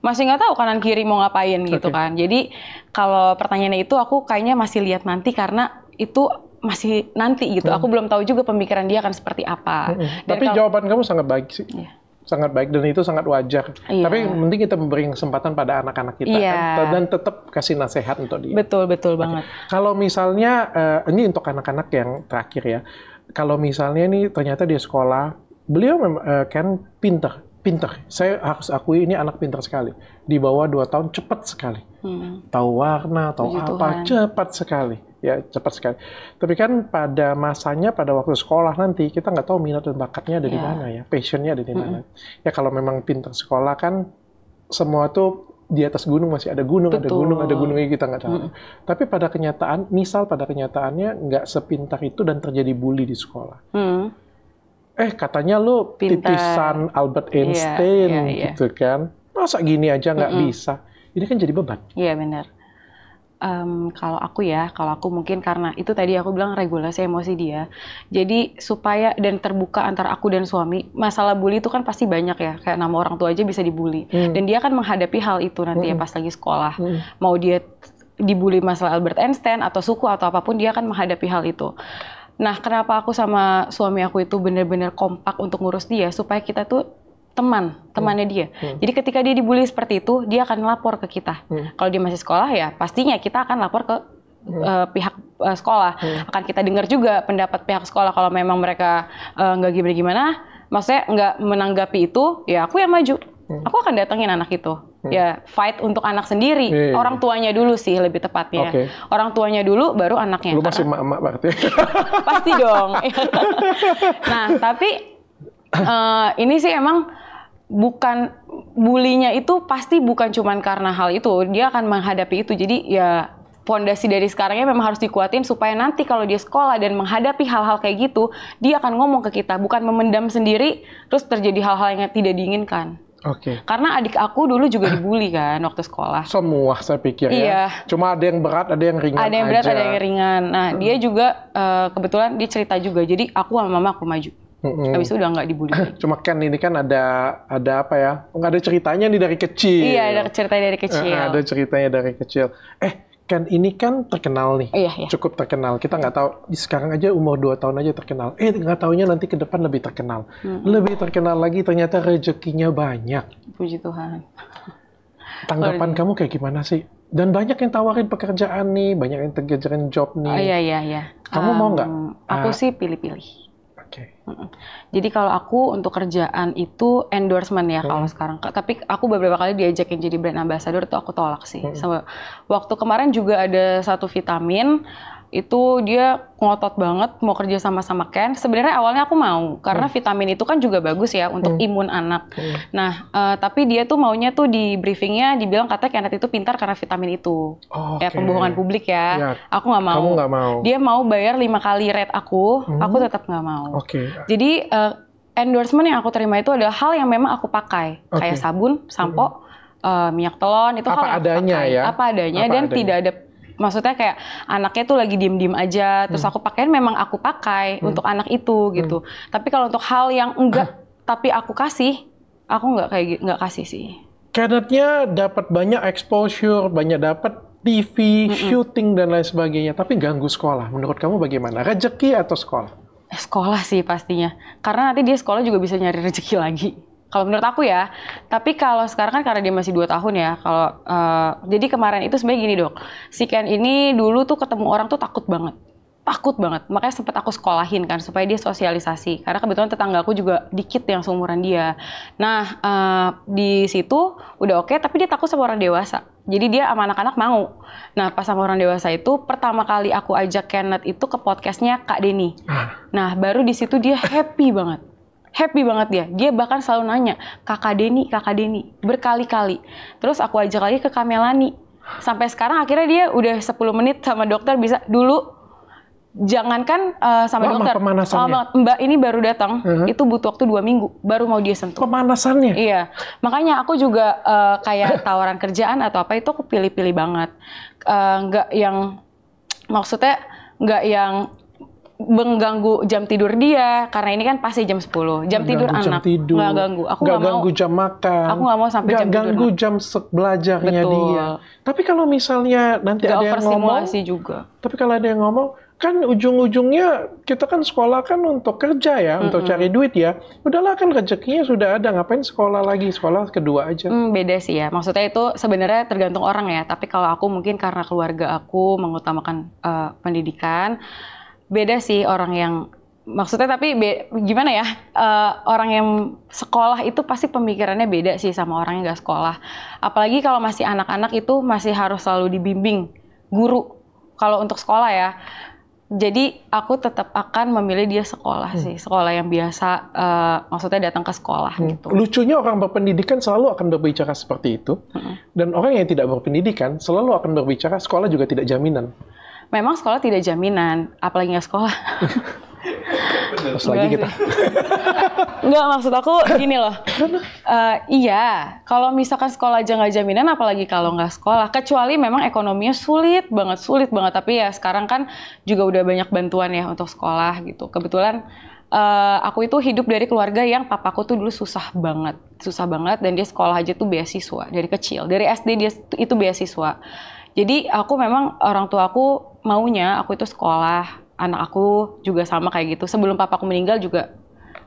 Speaker 2: masih nggak tahu kanan kiri mau ngapain okay. gitu kan. Jadi kalau pertanyaannya itu aku kayaknya masih lihat nanti karena itu masih nanti gitu. Hmm. Aku belum tahu juga pemikiran dia akan seperti apa. Hmm. Tapi kalo,
Speaker 1: jawaban kamu sangat baik sih. Iya sangat baik dan itu sangat wajar. Yeah. Tapi penting kita memberi kesempatan pada anak-anak kita yeah. kan? dan tetap kasih nasihat untuk dia. Betul betul okay. banget. Kalau misalnya uh, ini untuk anak-anak yang terakhir ya, kalau misalnya ini ternyata dia sekolah beliau memang uh, eh, kan pinter, pintar. Saya harus akui ini anak pintar sekali. Di bawah dua tahun cepat sekali. Hmm. Tahu warna, tahu Puji apa, Tuhan. cepat sekali. Ya, cepat sekali. Tapi kan pada masanya, pada waktu sekolah nanti, kita nggak tahu minat dan bakatnya ada yeah. di ya. mana ya, passionnya ada di mana. Hmm. Ya kalau memang pintar sekolah kan, semua tuh di atas gunung masih ada gunung, Betul. ada gunung, ada gunungnya kita nggak tahu. Hmm. Tapi pada kenyataan, misal pada kenyataannya nggak sepintar itu dan terjadi bully di sekolah. Hmm eh katanya lu Pintar. titisan Albert iya, Einstein yeah, yeah, yeah. gitu kan. Masa gini aja nggak mm hmm bisa? Ini kan jadi beban.
Speaker 2: Iya yeah, benar. Um, kalau aku ya, kalau aku mungkin karena itu tadi aku bilang regulasi emosi dia. Jadi supaya dan terbuka antara aku dan suami, masalah bully itu kan pasti banyak ya. Kayak nama orang tua aja bisa dibully. Mm. Dan dia kan menghadapi hal itu nanti mm. ya hmm. pas lagi sekolah. Mm. Mau dia dibully masalah Albert Einstein atau suku atau apapun dia akan menghadapi hal itu. Nah, kenapa aku sama suami aku itu benar-benar kompak untuk ngurus dia supaya kita tuh teman, temannya hmm. dia. Hmm. Jadi ketika dia dibully seperti itu, dia akan lapor ke kita. Hmm. Kalau dia masih sekolah ya, pastinya kita akan lapor ke hmm. uh, pihak uh, sekolah. Hmm. Akan kita dengar juga pendapat pihak sekolah kalau memang mereka eh, nggak gimana gimana, maksudnya nggak menanggapi itu, ya aku yang maju. Hmm. Aku akan datengin anak itu hmm. ya fight untuk anak sendiri yeah, yeah, iya. orang tuanya dulu sih lebih tepatnya okay. orang tuanya dulu baru anaknya lu masih
Speaker 1: emak emak berarti
Speaker 2: pasti dong nah tapi uh, ini sih emang bukan bulinya itu pasti bukan cuman karena hal itu dia akan menghadapi itu jadi ya fondasi dari sekarangnya memang harus dikuatin supaya nanti kalau dia sekolah dan menghadapi hal-hal kayak gitu dia akan ngomong ke kita bukan memendam sendiri terus terjadi hal-hal yang tidak diinginkan Oke. Okay. Karena adik aku dulu juga dibully kan waktu sekolah.
Speaker 1: Semua saya pikir ya. iya. ya. Cuma ada yang berat, ada yang ringan. Ada yang berat, aja. ada yang
Speaker 2: ringan. Nah hmm. dia juga uh, kebetulan dia cerita juga. Jadi aku sama mama aku maju.
Speaker 1: hmm Habis itu udah nggak dibully. Cuma kan ini kan ada ada apa ya? Nggak ada ceritanya nih dari kecil. Iya, ada
Speaker 2: ceritanya dari kecil. Uh, ada
Speaker 1: ceritanya dari kecil. Eh, Ken ini kan terkenal nih, iya, iya. cukup terkenal. Kita nggak tahu sekarang aja umur dua tahun aja terkenal. Eh nggak tahunya nanti ke depan lebih terkenal, hmm. lebih terkenal lagi ternyata rezekinya banyak.
Speaker 2: Puji Tuhan.
Speaker 1: Tanggapan kamu kayak gimana sih? Dan banyak yang tawarin pekerjaan nih, banyak yang tergajarin job nih. Oh, iya iya
Speaker 2: iya. Kamu um, mau nggak? Aku uh, sih pilih-pilih Okay. Jadi kalau aku untuk kerjaan itu endorsement ya hmm. kalau sekarang. Tapi aku beberapa kali diajakin jadi brand ambassador itu aku tolak sih. Hmm. waktu kemarin juga ada satu vitamin itu dia ngotot banget mau kerja sama sama Ken. Sebenarnya awalnya aku mau karena hmm. vitamin itu kan juga bagus ya untuk hmm. imun anak. Hmm. Nah, uh, tapi dia tuh maunya tuh di briefingnya dibilang katanya Kenneth itu pintar karena vitamin itu. Oh, ya pembohongan publik ya. ya aku nggak mau. Kamu gak mau. Dia mau bayar lima kali rate aku, hmm. aku tetap nggak mau. Oke. Okay. Jadi uh, endorsement yang aku terima itu adalah hal yang memang aku pakai, okay. kayak sabun, sampo, hmm. uh, minyak telon itu apa hal yang adanya aku pakai. ya. Apa adanya apa dan adanya. tidak ada maksudnya kayak anaknya tuh lagi diem-diem aja terus hmm. aku pakaiin memang aku pakai hmm. untuk anak itu hmm. gitu hmm. tapi kalau untuk hal yang enggak tapi aku kasih aku nggak kayak nggak kasih sih
Speaker 1: Kennethnya dapat banyak exposure banyak dapat TV, mm -mm. syuting dan lain sebagainya, tapi ganggu sekolah. Menurut kamu bagaimana? Rezeki atau sekolah?
Speaker 2: Sekolah sih pastinya. Karena nanti dia sekolah juga bisa nyari rezeki lagi kalau menurut aku ya. Tapi kalau sekarang kan karena dia masih dua tahun ya. Kalau uh, jadi kemarin itu sebenarnya gini, Dok. Si Ken ini dulu tuh ketemu orang tuh takut banget. Takut banget. Makanya sempat aku sekolahin kan supaya dia sosialisasi. Karena kebetulan tetangga aku juga dikit yang seumuran dia. Nah, uh, di situ udah oke, okay, tapi dia takut sama orang dewasa. Jadi dia sama anak-anak mau. Nah, pas sama orang dewasa itu pertama kali aku ajak Kenneth itu ke podcastnya Kak Denny. Nah, baru di situ dia happy banget happy banget dia. Dia bahkan selalu nanya, kakak Deni, kakak Deni, berkali-kali. Terus aku ajak lagi ke Kamelani. Sampai sekarang akhirnya dia udah 10 menit sama dokter bisa. Dulu jangankan uh, sama Lama dokter. Pemanasannya. Lama, Mbak ini baru datang, uh -huh. itu butuh waktu dua minggu baru mau dia sentuh. Pemanasannya. Iya, makanya aku juga uh, kayak tawaran kerjaan atau apa itu aku pilih-pilih banget, uh, eh, enggak yang maksudnya enggak yang mengganggu jam tidur dia karena ini kan pasti jam 10 jam gak tidur anak jam tidur. nggak ganggu aku nggak ganggu
Speaker 1: mau, jam makan aku nggak mau sampai gak jam ganggu tidur. jam belajarnya Betul. dia tapi kalau misalnya nanti gak ada yang ngomong juga tapi kalau ada yang ngomong kan ujung-ujungnya kita kan sekolah kan untuk kerja ya, mm -hmm. untuk cari duit ya. Udahlah kan rezekinya sudah ada, ngapain sekolah lagi? Sekolah kedua aja. mm,
Speaker 2: beda sih ya. Maksudnya itu sebenarnya tergantung orang ya. Tapi kalau aku mungkin karena keluarga aku mengutamakan uh, pendidikan, beda sih orang yang maksudnya tapi be, gimana ya uh, orang yang sekolah itu pasti pemikirannya beda sih sama orang yang gak sekolah apalagi kalau masih anak-anak itu masih harus selalu dibimbing guru kalau untuk sekolah ya jadi aku tetap akan memilih dia sekolah hmm. sih sekolah yang biasa uh, maksudnya datang ke sekolah
Speaker 1: hmm. gitu lucunya orang berpendidikan selalu akan berbicara seperti itu hmm. dan orang yang tidak berpendidikan selalu akan berbicara sekolah juga tidak jaminan
Speaker 2: memang sekolah tidak jaminan, apalagi nggak sekolah. Terus lagi kita. Enggak, maksud aku gini loh. Uh, iya, kalau misalkan sekolah aja nggak jaminan, apalagi kalau nggak sekolah. Kecuali memang ekonominya sulit banget, sulit banget. Tapi ya sekarang kan juga udah banyak bantuan ya untuk sekolah gitu. Kebetulan uh, aku itu hidup dari keluarga yang papaku tuh dulu susah banget. Susah banget dan dia sekolah aja tuh beasiswa dari kecil. Dari SD dia itu beasiswa. Jadi aku memang orang tua aku maunya aku itu sekolah, anak aku juga sama kayak gitu. Sebelum papa aku meninggal juga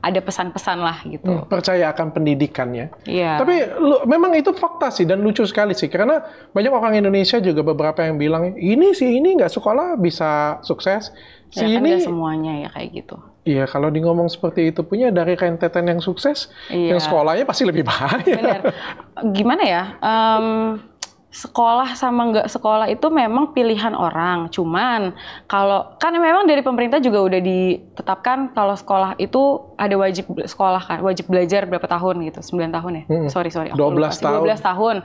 Speaker 2: ada pesan-pesan lah gitu.
Speaker 1: Hmm, percaya akan pendidikannya. Iya. Tapi lu, memang itu fakta sih dan lucu sekali sih karena banyak orang Indonesia juga beberapa yang bilang ini sih ini nggak sekolah bisa sukses. Si ya kan ini
Speaker 2: semuanya ya kayak gitu.
Speaker 1: Iya, kalau di ngomong seperti itu punya dari rentetan yang sukses, iya. yang sekolahnya pasti lebih bahaya.
Speaker 2: Benar. Gimana ya? Um, sekolah sama nggak sekolah itu memang pilihan orang. Cuman kalau kan memang dari pemerintah juga udah ditetapkan kalau sekolah itu ada wajib sekolah kan, wajib belajar berapa tahun gitu? 9 tahun ya. Hmm. Sorry, sorry. dua 12 tahun. 12 tahun.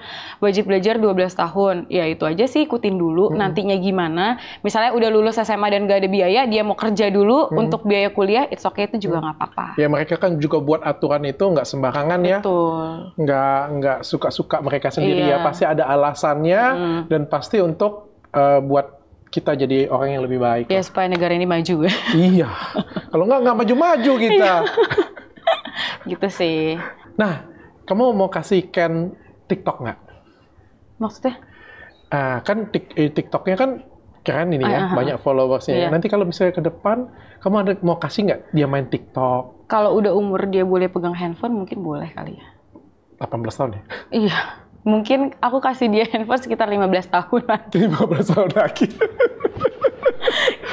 Speaker 2: Wajib belajar 12 tahun. Ya itu aja sih ikutin dulu hmm. nantinya gimana. Misalnya udah lulus SMA dan gak ada biaya, dia mau kerja dulu hmm. untuk biaya kuliah, it's okay itu juga nggak hmm. apa-apa.
Speaker 1: Ya mereka kan juga buat aturan itu nggak sembarangan ya. Betul. Nggak nggak suka-suka mereka sendiri ya, iya. ya. Pasti ada alas keikhlasannya hmm. dan pasti untuk uh, buat kita jadi orang yang lebih baik. Ya yeah, supaya negara ini maju. iya. Kalau nggak nggak maju-maju kita. Iya. gitu sih. Nah, kamu mau kasih Ken TikTok nggak? Maksudnya? Uh, kan eh, TikToknya kan keren ini ya, uh, uh, banyak followersnya. Yeah. Iya. Nanti kalau misalnya ke depan, kamu ada mau kasih nggak dia main TikTok?
Speaker 2: Kalau udah umur dia boleh pegang handphone, mungkin boleh kali ya.
Speaker 1: 18 tahun ya?
Speaker 2: Iya mungkin aku kasih dia handphone sekitar 15 tahun lagi.
Speaker 1: 15 tahun lagi.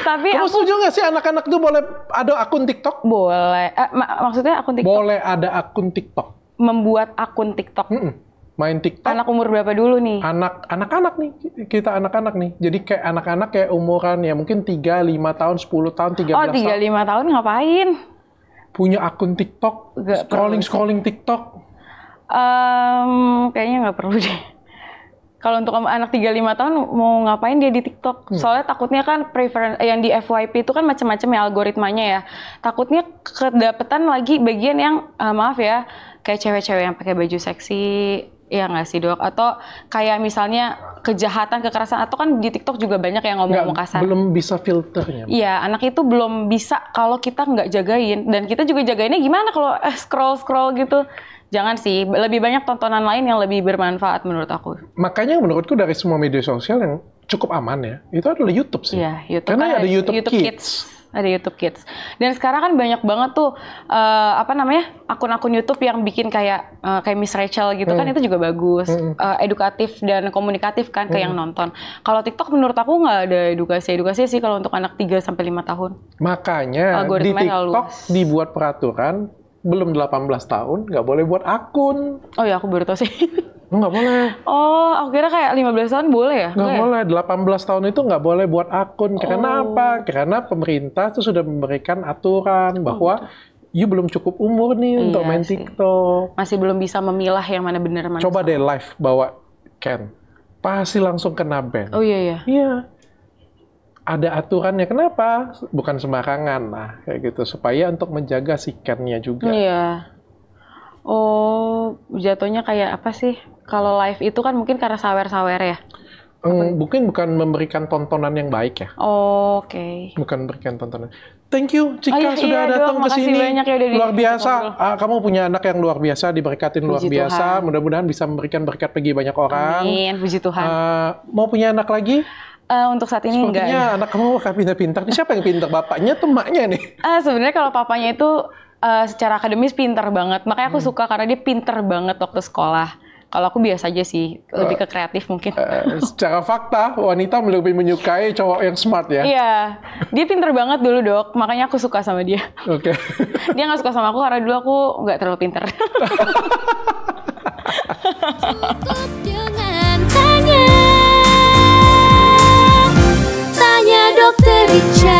Speaker 1: Tapi Kamu aku, setuju gak sih anak-anak tuh boleh ada akun TikTok? Boleh. Eh, mak maksudnya akun TikTok? Boleh ada akun TikTok. Membuat akun TikTok. Mm -mm. Main TikTok. Anak umur berapa dulu nih? Anak anak-anak nih. Kita anak-anak nih. Jadi kayak anak-anak kayak umuran ya mungkin 3, 5 tahun, 10 tahun, 13 oh, tahun. Oh, 3
Speaker 2: 5 tahun ngapain?
Speaker 1: Punya akun TikTok, scrolling-scrolling
Speaker 2: scrolling TikTok Um, kayaknya nggak perlu deh. Kalau untuk anak 35 tahun mau ngapain dia di TikTok? Hmm. Soalnya takutnya kan preferen yang di FYP itu kan macam-macam ya algoritmanya ya. Takutnya kedapetan lagi bagian yang uh, maaf ya, kayak cewek-cewek yang pakai baju seksi, ya nggak sih dok atau kayak misalnya kejahatan kekerasan atau kan di TikTok juga banyak yang ngomong-ngomong kasar belum bisa
Speaker 1: filternya
Speaker 2: iya anak itu belum bisa kalau kita nggak jagain dan kita juga jagainnya gimana kalau eh, scroll scroll gitu jangan sih lebih banyak tontonan lain yang lebih bermanfaat menurut aku
Speaker 1: makanya menurutku dari semua media sosial yang cukup aman ya itu adalah YouTube sih ya, YouTube karena ada, ada YouTube, YouTube Kids, Kids
Speaker 2: ada YouTube Kids. Dan sekarang kan banyak banget tuh uh, apa namanya akun-akun YouTube yang bikin kayak uh, kayak Miss Rachel gitu kan, hmm. kan itu juga bagus, hmm. uh, edukatif dan komunikatif kan ke yang hmm. nonton. Kalau TikTok menurut aku nggak ada edukasi-edukasi sih kalau untuk anak 3 sampai lima tahun.
Speaker 1: Makanya di TikTok dibuat peraturan belum 18 tahun nggak boleh buat akun.
Speaker 2: Oh ya, aku baru tahu sih. Nggak boleh. Oh, aku kira kayak 15 tahun boleh ya? Nggak ya?
Speaker 1: boleh. Delapan 18 tahun itu nggak boleh buat akun. Karena oh. apa? Karena pemerintah itu sudah memberikan aturan oh, bahwa oh, You belum cukup umur nih iya untuk main sih.
Speaker 2: TikTok. Masih belum bisa memilah yang mana benar mana. Coba sama. deh
Speaker 1: live bawa Ken. Pasti langsung kena ban.
Speaker 2: Oh iya iya. Iya
Speaker 1: ada aturannya. Kenapa? Bukan sembarangan lah kayak gitu supaya untuk menjaga sikernya juga.
Speaker 2: Iya. Oh, jatuhnya kayak apa sih? Kalau live itu kan mungkin karena sawer-sawer ya.
Speaker 1: Hmm, mungkin bukan memberikan tontonan yang baik ya.
Speaker 2: Oh, Oke.
Speaker 1: Okay. Bukan memberikan tontonan. Thank you Cika oh, iya, sudah iya, datang ke sini. Ya luar biasa. Ah, kamu punya anak yang luar biasa, diberkatin Puji luar biasa. Mudah-mudahan bisa memberikan berkat bagi banyak orang. Amin. Puji Tuhan. Uh, mau punya anak lagi?
Speaker 2: Uh, untuk saat ini enggak. Sepertinya
Speaker 1: anak kamu kayak pintar-pintar. Siapa yang pintar? Bapaknya tuh, maknya nih?
Speaker 2: Uh, Sebenarnya kalau papanya itu uh, secara akademis pintar banget. Makanya aku hmm. suka karena dia pintar banget waktu sekolah. Kalau aku biasa aja sih, lebih ke kreatif mungkin. Uh,
Speaker 1: secara fakta, wanita lebih menyukai cowok yang smart ya?
Speaker 2: Iya. Dia pinter banget dulu dok, makanya aku suka sama dia. Oke. Okay. dia nggak suka sama aku karena dulu aku nggak terlalu pinter. reach